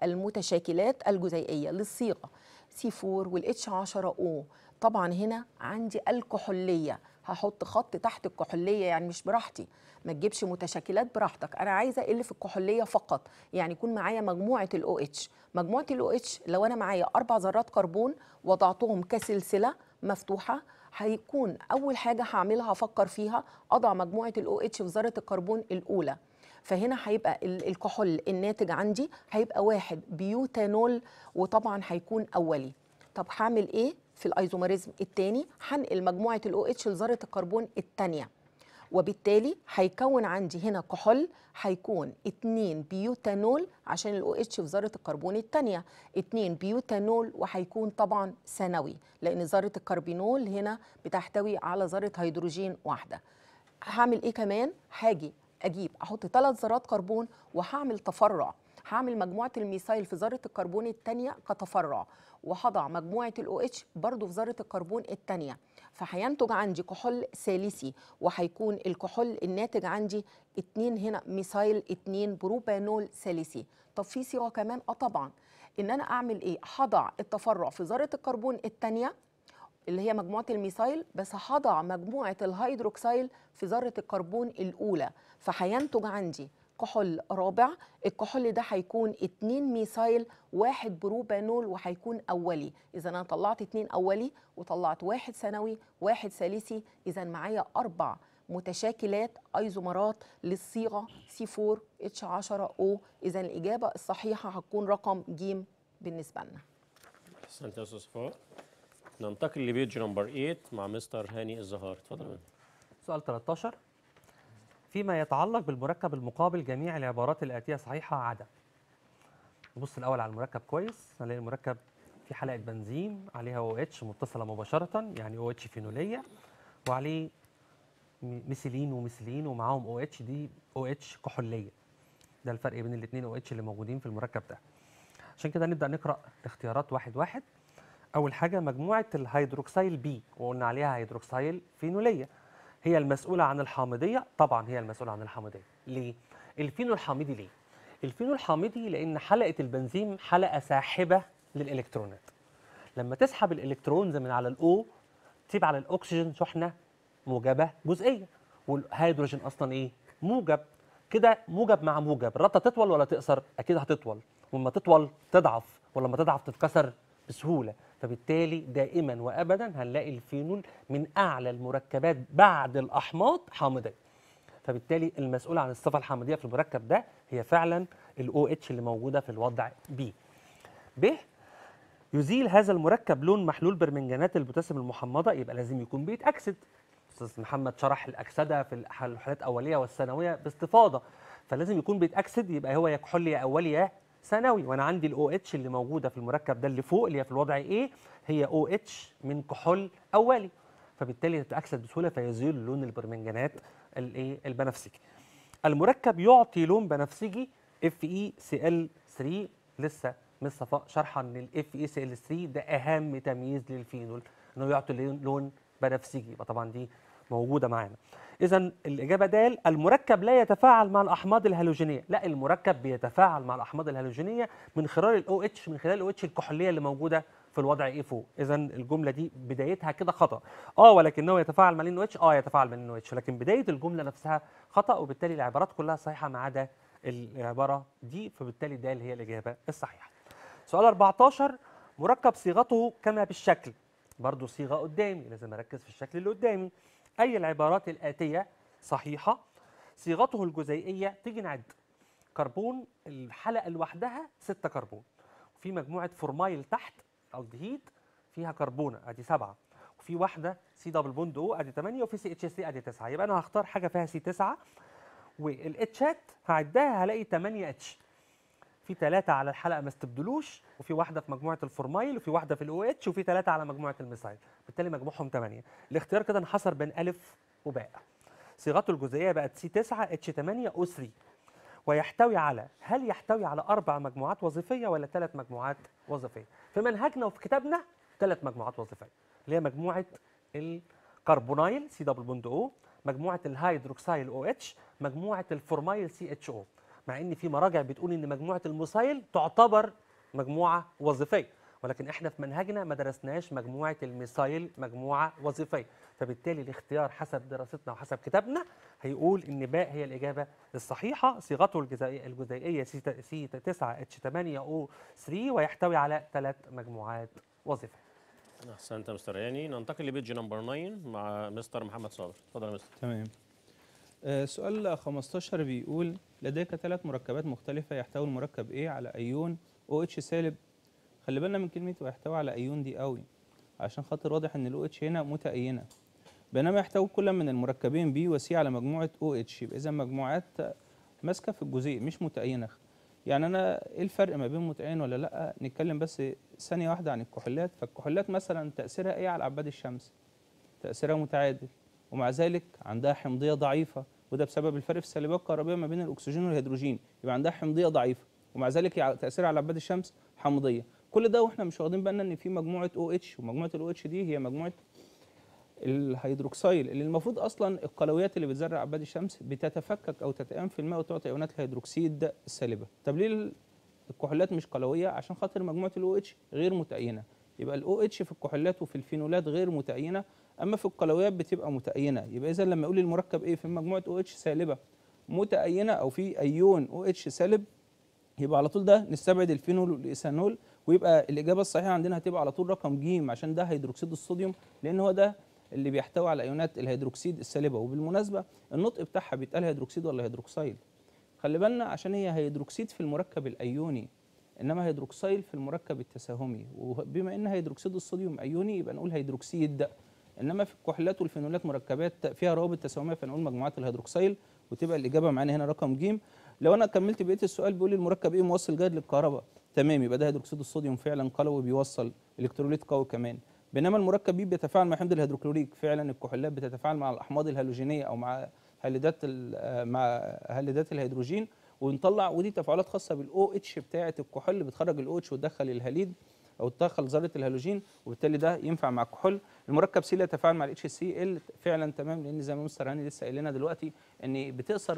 المتشاكلات الجزيئية للصيغة سي 4 والاتش 10 او طبعا هنا عندي الكحولية هحط خط تحت الكحولية يعني مش براحتي ما تجيبش متشاكلات براحتك انا عايزه اللي في الكحوليه فقط يعني يكون معايا مجموعه الاو اتش مجموعه الاو اتش لو انا معايا اربع ذرات كربون وضعتهم كسلسله مفتوحه هيكون اول حاجه هعملها هفكر فيها اضع مجموعه الاو اتش في ذره الكربون الاولى فهنا هيبقى الكحول الناتج عندي هيبقى واحد بيوتانول وطبعا هيكون اولي طب هعمل ايه في الايزوماريزم الثاني هنقل مجموعه الاو اتش لذره الكربون الثانيه وبالتالي هيكون عندي هنا كحول هيكون 2 بيوتانول عشان الاو اتش في ذره الكربون الثانيه 2 بيوتانول وهيكون طبعا ثانوي لان ذره الكربينول هنا بتحتوي على ذره هيدروجين واحده هعمل ايه كمان هاجي اجيب احط ثلاث ذرات كربون وهعمل تفرع هعمل مجموعه الميثايل في ذره الكربون الثانيه كتفرع وهضع مجموعه الاو اتش برضو في ذره الكربون الثانيه فهينتج عندي كحول ثالثي وهيكون الكحول الناتج عندي اتنين هنا ميثايل اتنين بروبانول ثالثي طب في صيغه كمان اه طبعا ان انا اعمل ايه هضع التفرع في ذره الكربون الثانيه اللي هي مجموعه الميثايل بس هضع مجموعه الهيدروكسيل في ذره الكربون الاولى فهينتج عندي كحول رابع الكحول ده هيكون اتنين ميثايل واحد بروبانول وهيكون أولي إذا أنا طلعت اتنين أولي وطلعت واحد ثانوي واحد ثالثي إذا معايا أربع متشاكلات ايزومرات للصيغه سي 4 اتش 10 او اذا الاجابه الصحيحه هتكون رقم ج بالنسبه لنا احسنت يا استاذ ننتقل لبيج نمبر 8 مع مستر هاني الزهار اتفضل سؤال 13 فيما يتعلق بالمركب المقابل جميع العبارات الآتية صحيحة عدا نبص الأول على المركب كويس هنلاقي المركب في حلقة بنزين عليها او OH متصلة مباشرة يعني او OH فينولية وعليه ميثيلين وميثيلين ومعاهم او OH دي او OH كحولية ده الفرق بين الاثنين او OH اللي موجودين في المركب ده عشان كده نبدأ نقرأ اختيارات واحد واحد أول حاجة مجموعة الهيدروكسيل بي وقلنا عليها هيدروكسيل فينولية هي المسؤولة عن الحامضية؟ طبعا هي المسؤولة عن الحامضية. ليه؟ الفينو الحامضي ليه؟ الفينو الحامضي لأن حلقة البنزين حلقة ساحبة للإلكترونات. لما تسحب الإلكترونز من على الأو تسيب على الأكسجين شحنة موجبة جزئية والهيدروجين أصلا إيه؟ موجب كده موجب مع موجب الرابطة تطول ولا تقصر؟ أكيد هتطول ولما تطول تضعف ولما تضعف تتكسر بسهولة فبالتالي دائما وابدا هنلاقي الفينول من اعلى المركبات بعد الاحماض حامضيه فبالتالي المسؤول عن الصفه الحامضيه في المركب ده هي فعلا الاو اتش اللي موجوده في الوضع بي ب يزيل هذا المركب لون محلول برمنجانات البوتاسيوم المحمضه يبقى لازم يكون بيتاكسد استاذ محمد شرح الاكسده في الحالات الاوليه والثانويه باستفاضه فلازم يكون بيتاكسد يبقى هو يا كحول يا اولي يا ثانوي وانا عندي الاو اتش اللي موجوده في المركب ده اللي فوق اللي هي في الوضع ايه هي او اتش من كحول اولي فبالتالي تتاكسد بسهوله فيزيل لون البرمنجانات الايه البنفسجي المركب يعطي لون بنفسجي اف اي سي ال 3 لسه مس صفاء شرحه ان الاف اي سي ال 3 e ده اهم تمييز للفينول انه يعطي لون بنفسجي يبقى طبعا دي موجوده معانا اذا الاجابه د المركب لا يتفاعل مع الاحماض الهالوجينيه لا المركب بيتفاعل مع الاحماض الهالوجينيه من خلال الاو اتش من خلال الاو اتش الكحوليه اللي موجوده في الوضع اي فوق اذا الجمله دي بدايتها كده خطا اه ولكنه يتفاعل مع النو اتش اه يتفاعل مع النو اتش لكن بدايه الجمله نفسها خطا وبالتالي العبارات كلها صحيحه ما عدا العباره دي فبالتالي د هي الاجابه الصحيحه سؤال 14 مركب صيغته كما بالشكل برضه صيغه قدامي لازم اركز في الشكل اللي قدامي أي العبارات الآتية صحيحة صيغته الجزيئية تيجي نعد كربون الحلقة لوحدها 6 كربون وفي مجموعة فورمايل تحت الدهيد فيها كربونة أدي 7 وفي واحدة سي دبل بوند أو أدي 8 وفي سي اتش سي أدي 9 يبقى أنا هختار حاجة فيها سي 9 والاتشات هعدها هلاقي 8 اتش في ثلاثه على الحلقه ما استبدلوش وفي واحده في مجموعه الفورمايل وفي واحده في الاو اتش وفي ثلاثه على مجموعه الميسايل بالتالي مجموعهم ثمانيه الاختيار كده انحصر بين الف وباء صيغته الجزئيه بقت سي 9 اتش 8 او 3 ويحتوي على هل يحتوي على اربع مجموعات وظيفيه ولا ثلاث مجموعات وظيفيه في منهجنا وفي كتابنا ثلاث مجموعات وظيفيه اللي هي مجموعه الكربونايل سي دبل بوند او مجموعه الهيدروكسيل او OH اتش مجموعه الفورمايل سي اتش او مع ان في مراجع بتقول ان مجموعه المسايل تعتبر مجموعه وظيفيه ولكن احنا في منهجنا ما درسناش مجموعه الميسايل مجموعه وظيفيه فبالتالي الاختيار حسب دراستنا وحسب كتابنا هيقول ان باء هي الاجابه الصحيحه صيغته الجزيئيه سي 9 اتش 8 او 3 ويحتوي على ثلاث مجموعات وظيفيه احسنت يا مستر هاني يعني. ننتقل لبيج نمبر 9 مع مستر محمد صابر اتفضل يا مستر تمام آه سؤال 15 بيقول لديك ثلاث مركبات مختلفة يحتوي المركب A على أيون OH سالب خلي بالنا من كلمة ويحتوي على أيون دي قوي عشان خاطر واضح إن الـ OH هنا متأينة بينما يحتوي كل من المركبين B و C على مجموعة OH يبقى إذا مجموعات ماسكة في الجزيء مش متأينة يعني أنا إيه الفرق ما بين متأين ولا لأ نتكلم بس ثانية واحدة عن الكحولات فالكحولات مثلا تأثيرها إيه على عباد الشمس تأثيرها متعادل ومع ذلك عندها حمضية ضعيفة وده بسبب الفرق في السالبيه الكهربائيه ما بين الاكسجين والهيدروجين يبقى عندها حمضيه ضعيفه ومع ذلك تاثيرها على عباد الشمس حمضيه كل ده واحنا مش واخدين بالنا ان في مجموعه او اتش ومجموعه الاو اتش دي هي مجموعه الهيدروكسيل اللي المفروض اصلا القلويات اللي بتزرع عباد الشمس بتتفكك او تتأم في الماء وتعطي ايونات الهيدروكسيد السالبه طب ليه الكحولات مش قلويه عشان خاطر مجموعه الاو اتش غير متأينه يبقى الاو اتش في الكحولات وفي الفينولات غير متأينه اما في القلويات بتبقى متأينة يبقى اذا لما اقول المركب ايه في مجموعة او OH اتش سالبة متأينة او في ايون او OH اتش سالب يبقى على طول ده نستبعد الفينول والايثانول ويبقى الاجابه الصحيحه عندنا هتبقى على طول رقم ج عشان ده هيدروكسيد الصوديوم لان هو ده اللي بيحتوي على ايونات الهيدروكسيد السالبه وبالمناسبه النطق بتاعها بيتقال هيدروكسيد ولا هيدروكسيل خلي بالنا عشان هي هيدروكسيد في المركب الايوني انما هيدروكسيل في المركب التساهمي وبما ان هيدروكسيد الصوديوم ايوني يبقى نقول هيدروكسيد ده انما في الكحولات والفينولات مركبات فيها روابط تساهميه فنقول مجموعات الهيدروكسيل وتبقى الاجابه معانا هنا رقم ج لو انا كملت بقيه السؤال بيقول لي المركب ايه موصل جيد للكهرباء تمام يبقى ده هيدروكسيد الصوديوم فعلا قلوي بيوصل الكتروليت قوي كمان بينما المركب بي بيتفاعل مع حمض الهيدروكلوريك فعلا الكحولات بتتفاعل مع الاحماض الهالوجينيه او مع هاليدات مع هاليدات الهيدروجين ونطلع ودي تفاعلات خاصه بالاو اتش بتاعه الكحول بتخرج الاو اتش وتدخل الهاليد او تدخل ذره الهالوجين وبالتالي ده ينفع مع الكحول المركب سي لا يتفاعل مع الاتش سي ال فعلا تمام لان زي ما مستر هاني لسه قايل لنا دلوقتي ان بتقصر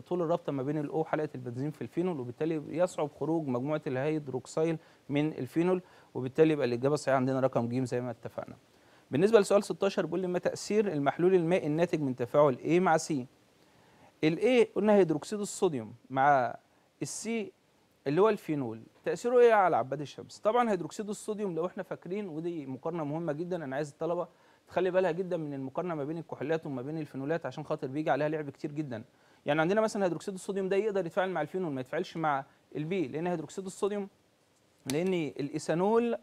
طول الرابطه ما بين الاو حلقه البنزين في الفينول وبالتالي يصعب خروج مجموعه الهيدروكسيل من الفينول وبالتالي يبقى الاجابه الصحيحه عندنا رقم ج زي ما اتفقنا بالنسبه لسؤال 16 بيقول لي ما تاثير المحلول المائي الناتج من تفاعل A مع C الاي قلنا هيدروكسيد الصوديوم مع السي اللي هو الفينول تاثيره ايه على عباد الشمس طبعا هيدروكسيد الصوديوم لو احنا فاكرين ودي مقارنه مهمه جدا انا عايز الطلبه تخلي بالها جدا من المقارنه ما بين الكحولات وما بين الفينولات عشان خاطر بيجي عليها لعب كتير جدا يعني عندنا مثلا هيدروكسيد الصوديوم ده يقدر يتفاعل مع الفينول ما يتفاعلش مع البي لان هيدروكسيد الصوديوم لان الايثانول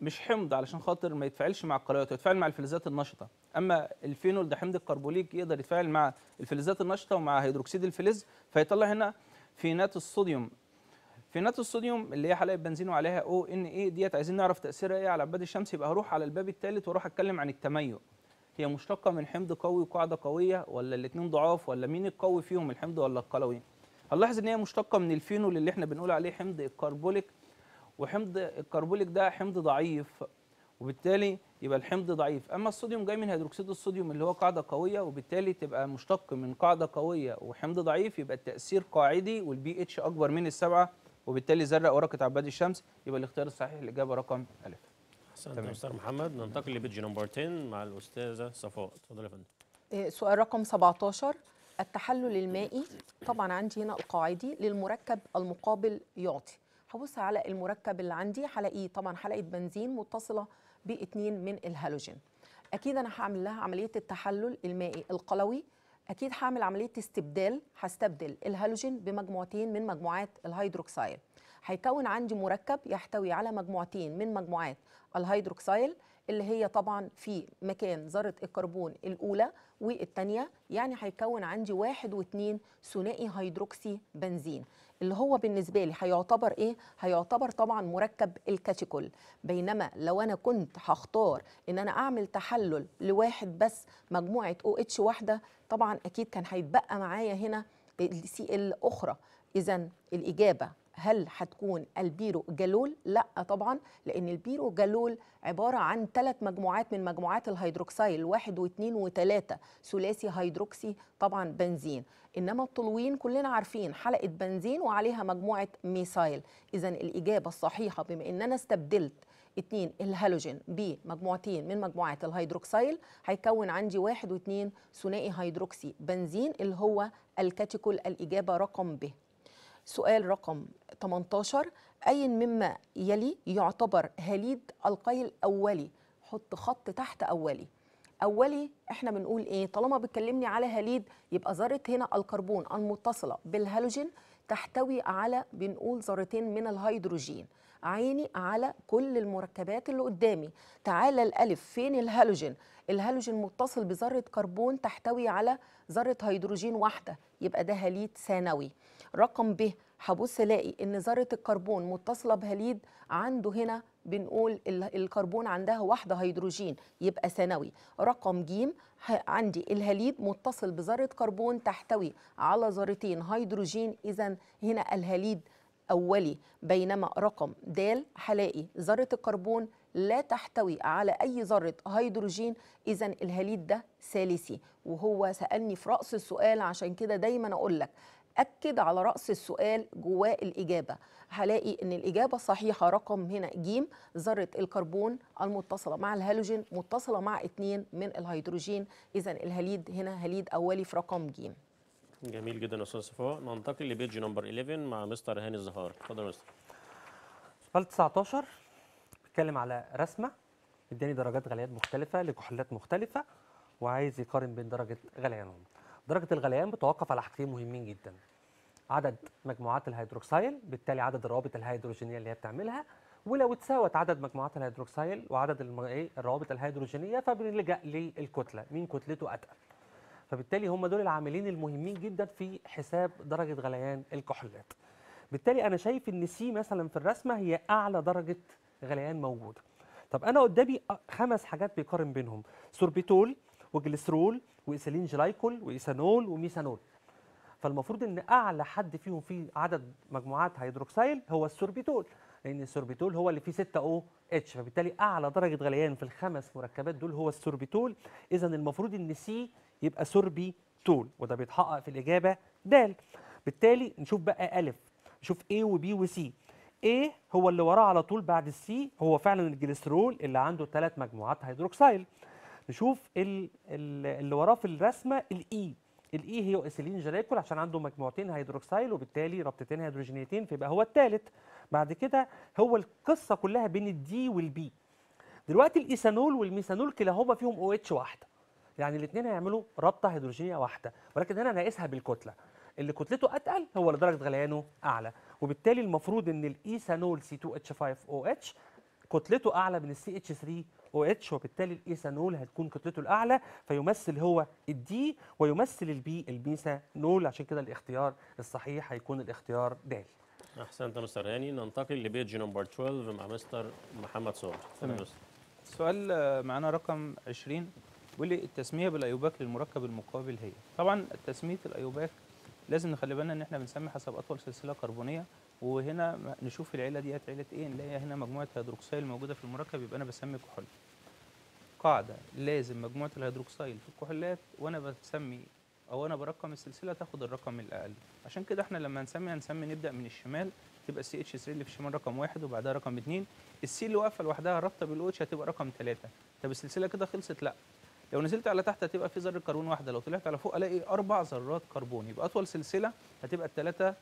مش حمض علشان خاطر ما يتفاعلش مع القرايات يتفاعل مع الفلزات النشطه اما الفينول ده حمض الكربوليك يقدر يتفاعل مع الفلزات النشطه ومع هيدروكسيد الفلز فيطلع هنا فينات الصوديوم فينات الصوديوم اللي هي حلقه بنزين وعليها او ان اي ديت عايزين نعرف تاثيرها ايه على عباد الشمس يبقى هروح على الباب الثالث واروح اتكلم عن التميع هي مشتقه من حمض قوي وقاعده قويه ولا الاثنين ضعاف ولا مين القوي فيهم الحمض ولا القلوي هنلاحظ ان هي مشتقه من الفينول اللي احنا بنقول عليه حمض الكربوليك وحمض الكربوليك ده حمض ضعيف وبالتالي يبقى الحمض ضعيف اما الصوديوم جاي من هيدروكسيد الصوديوم اللي هو قاعده قويه وبالتالي تبقى مشتق من قاعده قويه وحمض ضعيف يبقى التاثير قاعدي والبي اتش اكبر من السبعه وبالتالي زرق ورقه عباد الشمس يبقى الاختيار الصحيح الاجابه رقم الف احسنت يا استاذ محمد ننتقل لبيج نمبر 10 مع الاستاذه صفاء اتفضلي يا فندم آه، سؤال رقم 17 التحلل المائي طبعا عندي هنا القاعدي للمركب المقابل يعطي هبص على المركب اللي عندي هلاقيه طبعا حلقه بنزين متصله باثنين من الهالوجين اكيد انا هعمل لها عمليه التحلل المائي القلوي اكيد هعمل عمليه استبدال هستبدل الهالوجين بمجموعتين من مجموعات الهيدروكسيل هيكون عندي مركب يحتوي على مجموعتين من مجموعات الهيدروكسيل اللي هي طبعا في مكان ذره الكربون الاولى والثانيه يعني هيكون عندي واحد واثنين ثنائي هيدروكسي بنزين اللي هو بالنسبه لي هيعتبر ايه هيعتبر طبعا مركب الكاتيكول بينما لو انا كنت هختار ان انا اعمل تحلل لواحد بس مجموعه او اتش واحده طبعا اكيد كان هيتبقى معايا هنا السي ال اخرى اذا الاجابه هل هتكون البيرو جالول؟ لا طبعا لأن البيرو جالول عبارة عن ثلاث مجموعات من مجموعات الهيدروكسيل واحد واثنين وثلاثة ثلاثي هيدروكسي طبعا بنزين إنما الطلوين كلنا عارفين حلقة بنزين وعليها مجموعة ميسايل إذا الإجابة الصحيحة بما إن أنا استبدلت اثنين الهالوجين بمجموعتين من مجموعات الهيدروكسيل هيكون عندي واحد واثنين ثنائي هيدروكسي بنزين اللي هو الكاتيكول الإجابة رقم ب سؤال رقم 18 أي مما يلي يعتبر هليد القيل الأولي حط خط تحت أولي أولي إحنا بنقول إيه طالما بتكلمني على هليد يبقى ذرة هنا الكربون المتصلة بالهالوجين تحتوي على بنقول ذرتين من الهيدروجين عيني على كل المركبات اللي قدامي تعالى الألف فين الهالوجين الهالوجين متصل بذرة كربون تحتوي على ذرة هيدروجين واحدة يبقى ده هليد ثانوي رقم ب هبص الاقي ان ذره الكربون متصله بهاليد عنده هنا بنقول الكربون عندها واحده هيدروجين يبقى ثانوي رقم ج عندي الهاليد متصل بذره كربون تحتوي على ذرتين هيدروجين اذا هنا الهاليد اولي بينما رقم د هلاقي ذره الكربون لا تحتوي على أي ذرة هيدروجين إذا الهاليد ده ثالثي وهو سألني في رأس السؤال عشان كده دايما أقول لك اكد على راس السؤال جواه الاجابه هلاقي ان الاجابه صحيحه رقم هنا ج ذره الكربون المتصله مع الهالوجين متصله مع اثنين من الهيدروجين اذا الهليد هنا هليد اولي في رقم ج جميل جدا يا استاذ صفاء ننتقل لبيج نمبر 11 مع مستر هاني الزهار اتفضل يا مستر سؤال 19 بيتكلم على رسمه اداني درجات غليان مختلفه لكحولات مختلفه وعايز يقارن بين درجه غليانهم درجه الغليان بتوقف على حاجتين مهمين جدا عدد مجموعات الهيدروكسيل بالتالي عدد الروابط الهيدروجينيه اللي هي بتعملها ولو اتساوت عدد مجموعات الهيدروكسيل وعدد إيه، الروابط الهيدروجينيه فبنلجا للكتله مين كتلته اتقل فبالتالي هم دول العاملين المهمين جدا في حساب درجه غليان الكحولات بالتالي انا شايف ان سي مثلا في الرسمه هي اعلى درجه غليان موجوده طب انا قدامي خمس حاجات بيقارن بينهم سوربيتول وجليسرول وإيسالين جلايكول وايثانول وميثانول فالمفروض ان اعلى حد فيهم في عدد مجموعات هيدروكسيل هو السوربيتول لان السوربيتول هو اللي فيه 6 او اتش فبالتالي اعلى درجه غليان في الخمس مركبات دول هو السوربيتول اذا المفروض ان سي يبقى سوربيتول وده بيتحقق في الاجابه د بالتالي نشوف بقى الف نشوف A وبي وسي A هو اللي وراه على طول بعد السي هو فعلا الجليسترول اللي عنده ثلاث مجموعات هيدروكسيل نشوف اللي وراه في الرسمه الاي الاي هي اسيلين جلايكول عشان عنده مجموعتين هيدروكسيل وبالتالي رابطتين هيدروجينيتين فيبقى هو الثالث بعد كده هو القصه كلها بين الدي والبي دلوقتي الايثانول والميثانول كلاهما فيهم او اتش واحده يعني الاثنين هيعملوا رابطه هيدروجينيه واحده ولكن هنا انا بالكتله اللي كتلته اتقل هو اللي درجه غليانه اعلى وبالتالي المفروض ان الايثانول سي 2 اتش 5 او اتش كتلته اعلى من السي اتش 3 او اتش وبالتالي الايثانول هتكون كتلته الاعلى فيمثل هو الدي ويمثل البي الميثانول عشان كده الاختيار الصحيح هيكون الاختيار د احسنت يا مستر هاني ننتقل لبيج نمبر 12 مع مستر محمد صور السؤال آه، معانا رقم 20 بيقول لي التسميه بالايوباك للمركب المقابل هي طبعا تسميه الايوباك لازم نخلي بالنا ان احنا بنسمي حسب اطول سلسله كربونيه وهنا نشوف العيلة ديت عيلة ايه نلاقي هنا مجموعه هيدروكسيل موجوده في المركب يبقى انا بسمي كحول قاعده لازم مجموعه الهيدروكسيل في الكحولات وانا بسمي او انا برقم السلسله تاخد الرقم الاقل عشان كده احنا لما نسمي هنسمي نبدا من الشمال تبقى السي اتش 3 اللي في الشمال رقم واحد وبعدها رقم اتنين السي اللي واقفه لوحدها رابطه بالاوتش هتبقى رقم ثلاثه طب السلسله كده خلصت لا لو نزلت على تحت هتبقى في ذره كربون واحده لو طلعت على فوق الاقي اربع ذرات كربون يبقى اطول سلسله هتبقى الثلاثه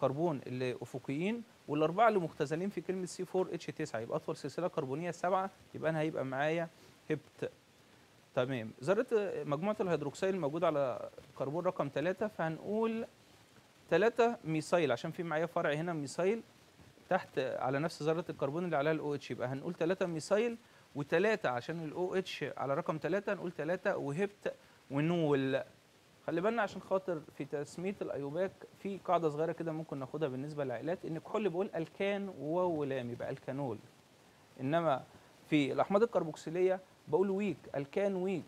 كربون اللي افقيين والاربعه اللي مختزلين في كلمه سي 4 اتش 9 يبقى اطول سلسله كربونيه سبعه يبقى انا هيبقى معايا هبت تمام ذره مجموعه الهيدروكسيل الموجوده على كربون رقم ثلاثه فهنقول ثلاثه ميثايل عشان في معايا فرع هنا ميثايل تحت على نفس ذره الكربون اللي عليها الاو اتش يبقى هنقول ثلاثه ميثايل وثلاثه عشان الاو اتش على رقم ثلاثه نقول ثلاثه وهبت ونول خلي بالنا عشان خاطر في تسميه الايوباك في قاعده صغيره كده ممكن ناخدها بالنسبه للعائلات ان كحول بيقول الكان وواو يبقى الكانول انما في الاحماض الكربوكسيليه بقول ويك الكان ويك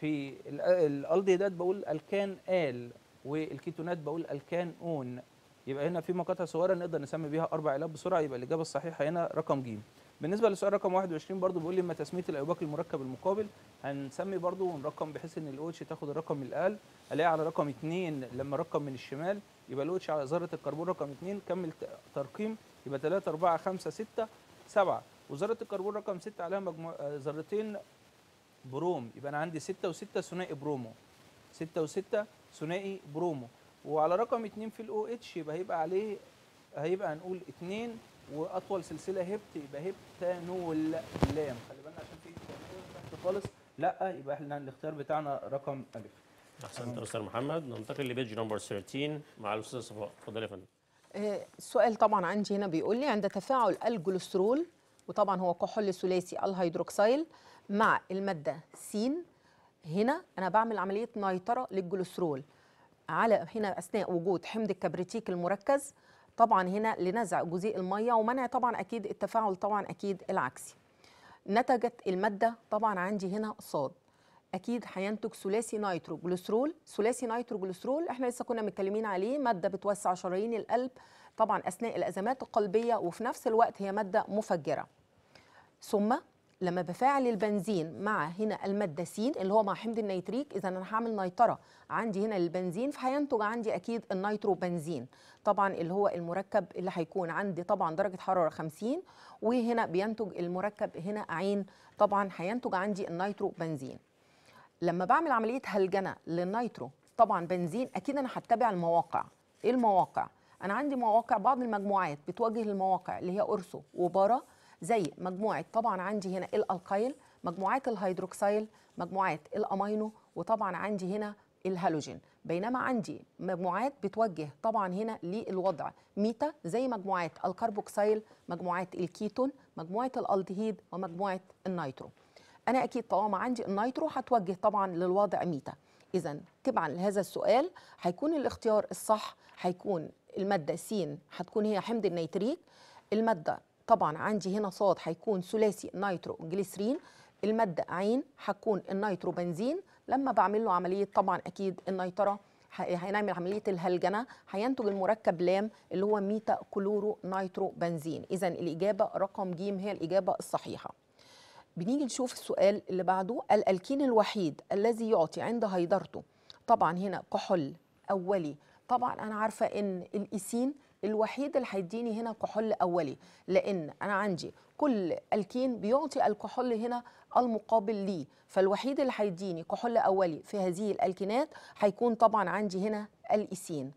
في الالديدات بقول الكان ال والكيتونات بقول الكان اون يبقى هنا في مقاطع صغيره نقدر نسمي بيها اربع علاج بسرعه يبقى الاجابه الصحيحه هنا رقم ج بالنسبه للسؤال رقم 21 برضو بيقول لي اما تسميه الايباك المركب المقابل هنسمي برضو ونرقم بحيث ان الاو اتش تاخد الرقم الاقل الاقي على رقم 2 لما رقم من الشمال يبقى الاو اتش على ذره الكربون رقم 2 كمل ترقيم يبقى 3 4 5 6 7 وذره الكربون رقم 6 عليها مجموع ذرتين آه، بروم يبقى انا عندي 6 و6 ثنائي برومو 6 و6 ثنائي برومو وعلى رقم 2 في الاو اتش يبقى هيبقى عليه هيبقى هنقول 2 واطول سلسله هبت يبقى نول لام خلي بالنا عشان في تحت خالص لا يبقى احنا الاختيار بتاعنا رقم الف احسنت يا استاذ محمد ننتقل لبيج نمبر 13 مع الاستاذ صفاء اتفضلي يا فندم السؤال آه، طبعا عندي هنا بيقول لي عند تفاعل الجلوسترول وطبعا هو كحول ثلاثي الهيدروكسيل مع الماده س هنا انا بعمل عمليه نيطره للجلوسترول على هنا اثناء وجود حمض الكبريتيك المركز طبعا هنا لنزع جزيء الميه ومنع طبعا اكيد التفاعل طبعا اكيد العكسي نتجت الماده طبعا عندي هنا صاد اكيد هينتج ثلاثي نيتروجليسرول ثلاثي نيتروجليسرول احنا لسه كنا متكلمين عليه ماده بتوسع شرايين القلب طبعا اثناء الازمات القلبيه وفي نفس الوقت هي ماده مفجره ثم لما بفاعل البنزين مع هنا الماده س اللي هو مع حمض النيتريك اذا انا هعمل نيتره عندي هنا للبنزين فهينتج عندي اكيد النيتروبنزين طبعا اللي هو المركب اللي هيكون عندي طبعا درجه حراره 50 وهنا بينتج المركب هنا عين طبعا هينتج عندي النيتروبنزين لما بعمل عمليه هلجنه للنيترو طبعا بنزين اكيد انا هتبع المواقع ايه المواقع انا عندي مواقع بعض المجموعات بتواجه المواقع اللي هي اورسو وبارا زي مجموعه طبعا عندي هنا الالكايل مجموعات الهيدروكسيل مجموعات الامينو وطبعا عندي هنا الهالوجين بينما عندي مجموعات بتوجه طبعا هنا للوضع ميتا زي مجموعات الكربوكسيل مجموعات الكيتون مجموعه الالدهيد ومجموعه النيترو انا اكيد طالما عندي النيترو هتوجه طبعا للوضع ميتا اذا تبعا لهذا السؤال هيكون الاختيار الصح هيكون الماده سين هتكون هي حمض النيتريك الماده طبعا عندي هنا صاد هيكون ثلاثي نيترو جليسرين المادة عين هتكون النيترو بنزين لما بعمل له عملية طبعا أكيد النيترة هنعمل عملية الهلجنة هينتج المركب لام اللي هو ميتا كلورو نيترو بنزين إذا الإجابة رقم ج هي الإجابة الصحيحة بنيجي نشوف السؤال اللي بعده الألكين الوحيد الذي يعطي عند هيدرته طبعا هنا كحول أولي طبعا أنا عارفة إن الإيسين الوحيد اللي هيديني هنا كحول اولي لان انا عندي كل الكين بيعطي الكحول هنا المقابل ليه فالوحيد اللي هيديني كحول اولي في هذه الالكينات هيكون طبعا عندي هنا الاسين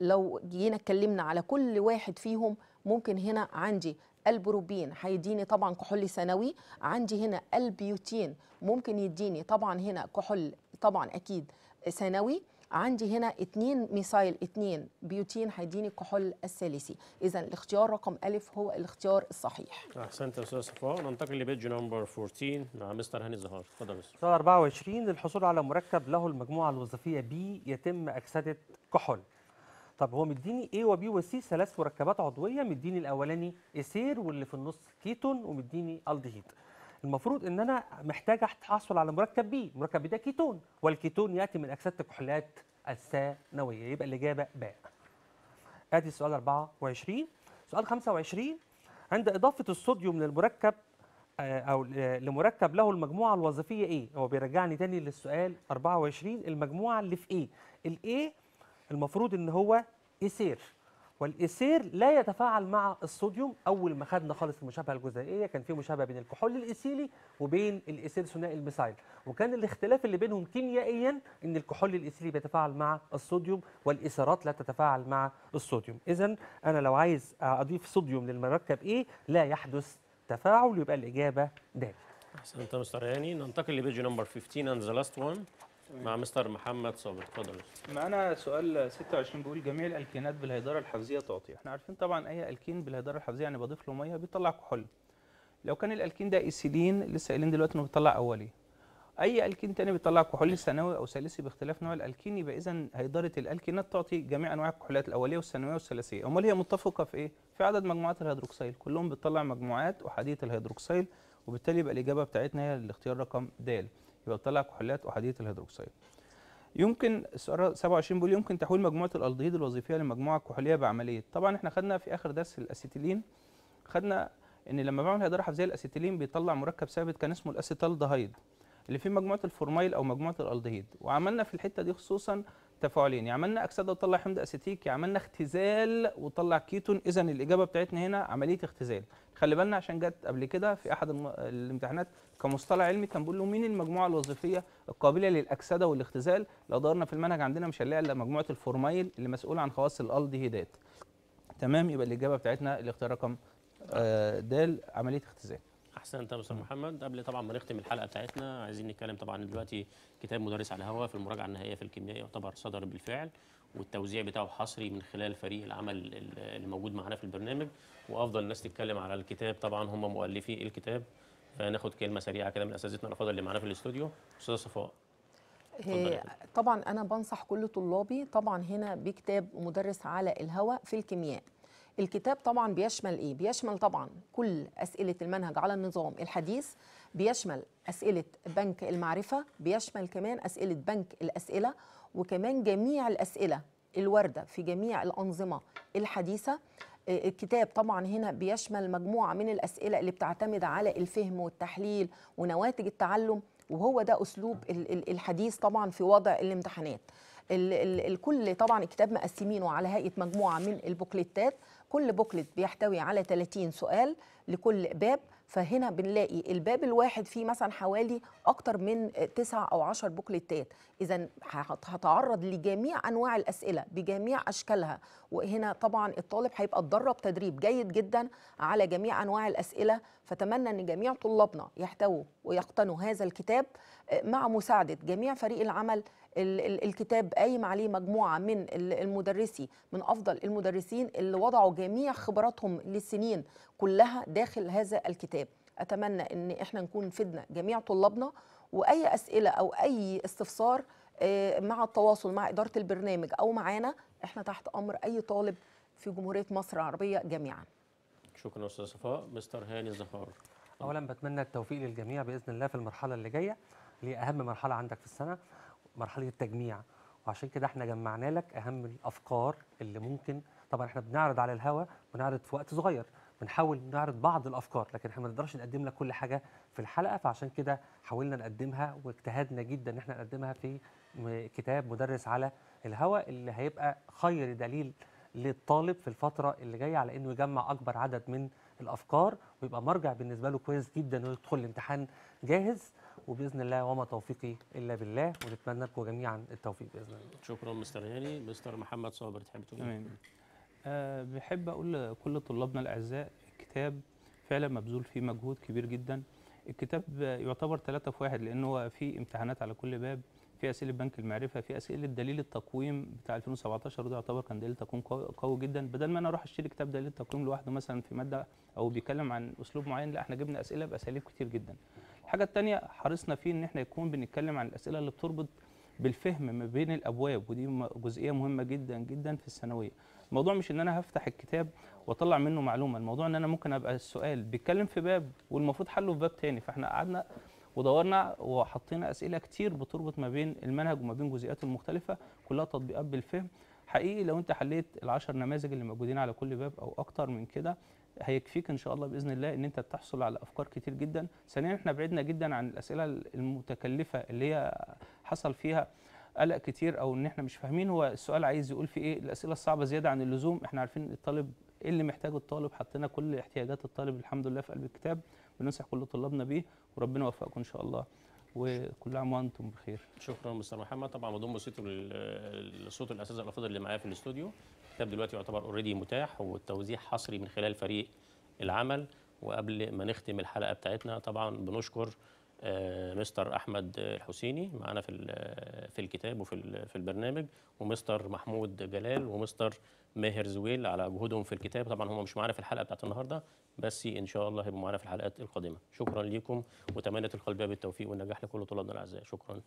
لو جينا اتكلمنا على كل واحد فيهم ممكن هنا عندي البروبين هيديني طبعا كحول ثانوي عندي هنا البيوتين ممكن يديني طبعا هنا كحول طبعا اكيد ثانوي عندي هنا اتنين ميثايل اتنين بيوتين هيديني الكحول الثالثي اذا الاختيار رقم الف هو الاختيار الصحيح احسنت يا استاذ صفاء ننتقل لبيج نمبر 14 مع مستر هاني زهار اتفضل استاذ سؤال 24 للحصول على مركب له المجموعه الوظيفيه بي يتم اكسده كحول طب هو مديني A و C ثلاث مركبات عضويه مديني الاولاني اسير واللي في النص كيتون ومديني الدهيد المفروض ان انا محتاج احصل على مركب بي مركب بي ده كيتون والكيتون ياتي من اكسده الكحولات الثانويه يبقى الاجابه باء ادي سؤال 24 سؤال 25 عند اضافه الصوديوم للمركب آه، او لمركب له المجموعه الوظيفيه ايه هو بيرجعني تاني للسؤال 24 المجموعه اللي في ايه الايه المفروض ان هو ايسير والايسير لا يتفاعل مع الصوديوم اول ما خدنا خالص المشابهه الجزيئيه كان في مشابهه بين الكحول الإيسيلي وبين الايسير ثنائي الميثايل وكان الاختلاف اللي بينهم كيميائيا ان الكحول الإيسيلي بيتفاعل مع الصوديوم والايسيرات لا تتفاعل مع الصوديوم اذا انا لو عايز اضيف صوديوم للمركب ايه لا يحدث تفاعل يبقى الاجابه د احسنت مستر هاني ننتقل لبيج نمبر 15 and the last one مع مستر محمد صابر اتفضل معانا سؤال 26 بيقول جميع الالكينات بالهيدره الحفزيه تعطي احنا عارفين طبعا اي الكين بالهيدره الحفزيه يعني بضيف له ميه بيطلع كحول لو كان الالكين ده ايسيلين لسه قايلين دلوقتي انه بيطلع اولي اي الكين تاني بيطلع كحول ثانوي او ثالثي باختلاف نوع الالكين يبقى اذا هيدره الالكينات تعطي جميع انواع الكحولات الاوليه والثانويه والثلاثيه امال هي متفقه في ايه في عدد مجموعات الهيدروكسيل كلهم بتطلع مجموعات احاديه الهيدروكسيل وبالتالي يبقى الاجابه بتاعتنا هي الاختيار رقم د يبقى طلع كحولات احاديه الهيدروكسيد يمكن السؤال 27 بيقول يمكن تحويل مجموعه الالدهيد الوظيفيه لمجموعه كحوليه بعمليه طبعا احنا خدنا في اخر درس الاسيتيلين خدنا ان لما بعمل هيدرة زي الاسيتيلين بيطلع مركب ثابت كان اسمه الاسيتالدهيد اللي فيه مجموعه الفورمايل او مجموعه الالدهيد وعملنا في الحته دي خصوصا تفاعلين عملنا اكسده وطلع حمض اسيتيك عملنا اختزال وطلع كيتون اذا الاجابه بتاعتنا هنا عمليه اختزال خلي بالنا عشان جت قبل كده في احد الامتحانات كمصطلح علمي كان بيقول له مين المجموعه الوظيفيه القابله للاكسده والاختزال لو دورنا في المنهج عندنا مش هنلاقي الا مجموعه الفورمايل اللي مسؤوله عن خواص الالدهيدات تمام يبقى الاجابه بتاعتنا الاختيار رقم آه، د عمليه اختزال احسنت يا مستر محمد قبل طبعا ما نختم الحلقه بتاعتنا عايزين نتكلم طبعا دلوقتي كتاب مدرس على الهواء في المراجعه النهائيه في الكيمياء يعتبر صدر بالفعل والتوزيع بتاعه حصري من خلال فريق العمل اللي موجود معانا في البرنامج وافضل ناس تتكلم على الكتاب طبعا هم مؤلفي الكتاب فناخد كلمه سريعه كده من اساتذتنا الافاضل اللي معانا في الاستوديو استاذه صفاء إيه، طبعا انا بنصح كل طلابي طبعا هنا بكتاب مدرس على الهواء في الكيمياء الكتاب طبعا بيشمل ايه بيشمل طبعا كل اسئله المنهج على النظام الحديث بيشمل اسئله بنك المعرفه بيشمل كمان اسئله بنك الاسئله وكمان جميع الاسئله الوارده في جميع الانظمه الحديثه آه، الكتاب طبعا هنا بيشمل مجموعه من الاسئله اللي بتعتمد على الفهم والتحليل ونواتج التعلم وهو ده اسلوب الحديث طبعا في وضع الامتحانات الكل طبعا الكتاب مقسمينه على هيئه مجموعه من البوكليتات كل بوكلت بيحتوي على 30 سؤال لكل باب فهنا بنلاقي الباب الواحد فيه مثلا حوالي اكتر من 9 او 10 بوكلتات اذا هتعرض لجميع انواع الاسئله بجميع اشكالها وهنا طبعا الطالب هيبقى اتدرب تدريب جيد جدا على جميع انواع الاسئله فتمنى ان جميع طلابنا يحتووا ويقتنوا هذا الكتاب آه، مع مساعده جميع فريق العمل الكتاب قايم عليه مجموعه من المدرسي من افضل المدرسين اللي وضعوا جميع خبراتهم للسنين كلها داخل هذا الكتاب اتمنى ان احنا نكون فدنا جميع طلابنا واي اسئله او اي استفسار آه، مع التواصل مع اداره البرنامج او معانا احنا تحت امر اي طالب في جمهوريه مصر العربيه جميعا شكرا استاذ صفاء مستر هاني زهار اولا بتمنى التوفيق للجميع باذن الله في المرحله اللي جايه اللي اهم مرحله عندك في السنه مرحله التجميع وعشان كده احنا جمعنا لك اهم الافكار اللي ممكن طبعا احنا بنعرض على الهواء بنعرض في وقت صغير بنحاول نعرض بعض الافكار لكن احنا ما نقدرش نقدم لك كل حاجه في الحلقه فعشان كده حاولنا نقدمها واجتهدنا جدا ان احنا نقدمها في كتاب مدرس على الهواء اللي هيبقى خير دليل للطالب في الفتره اللي جايه على انه يجمع اكبر عدد من الافكار ويبقى مرجع بالنسبه له كويس جدا انه يدخل الامتحان جاهز وباذن الله وما توفيقي الا بالله ونتمنى لكم جميعا التوفيق باذن الله. شكرا مستر هاني، مستر محمد صابر تحب تقول إيه؟ تمام أه بحب اقول لكل طلابنا الاعزاء الكتاب فعلا مبذول فيه مجهود كبير جدا. الكتاب يعتبر ثلاثة في واحد لأن هو فيه امتحانات على كل باب في أسئلة بنك المعرفة في أسئلة دليل التقويم بتاع 2017 وده يعتبر كان دليل تقويم قوي جدا بدل ما أنا أروح أشتري كتاب دليل التقويم لوحده مثلا في مادة أو بيتكلم عن أسلوب معين لا إحنا جبنا أسئلة بأساليب كتير جدا الحاجه التانية حرصنا فيه ان احنا يكون بنتكلم عن الاسئله اللي بتربط بالفهم ما بين الابواب ودي جزئيه مهمه جدا جدا في الثانويه الموضوع مش ان انا هفتح الكتاب واطلع منه معلومه الموضوع ان انا ممكن ابقى السؤال بيتكلم في باب والمفروض حله في باب تاني فاحنا قعدنا ودورنا وحطينا اسئله كتير بتربط ما بين المنهج وما بين جزئياته المختلفه كلها تطبيقات بالفهم حقيقي لو انت حليت العشر نماذج اللي موجودين على كل باب او اكتر من كده هيكفيك ان شاء الله باذن الله ان انت تحصل على افكار كتير جدا ثانيا احنا بعدنا جدا عن الاسئله المتكلفه اللي هي حصل فيها قلق كتير او ان احنا مش فاهمين هو السؤال عايز يقول في ايه الاسئله الصعبه زياده عن اللزوم احنا عارفين الطالب ايه اللي محتاجه الطالب حطينا كل احتياجات الطالب الحمد لله في قلب الكتاب بننصح كل طلابنا بيه وربنا يوفقكم ان شاء الله وكل عام وانتم بخير شكرا مستر محمد طبعا بضم صوته لصوت الاساتذه الافاضل اللي معايا في الاستوديو الكتاب دلوقتي يعتبر اوريدي متاح والتوزيع حصري من خلال فريق العمل وقبل ما نختم الحلقه بتاعتنا طبعا بنشكر آه، مستر احمد الحسيني معانا في آه، في الكتاب وفي في البرنامج ومستر محمود جلال ومستر ماهر زويل على جهودهم في الكتاب طبعا هم مش معانا في الحلقه بتاعت النهارده بس ان شاء الله هيبقوا معانا في الحلقات القادمه شكرا ليكم وتمنيت القلبيه بالتوفيق والنجاح لكل طلابنا الاعزاء شكرا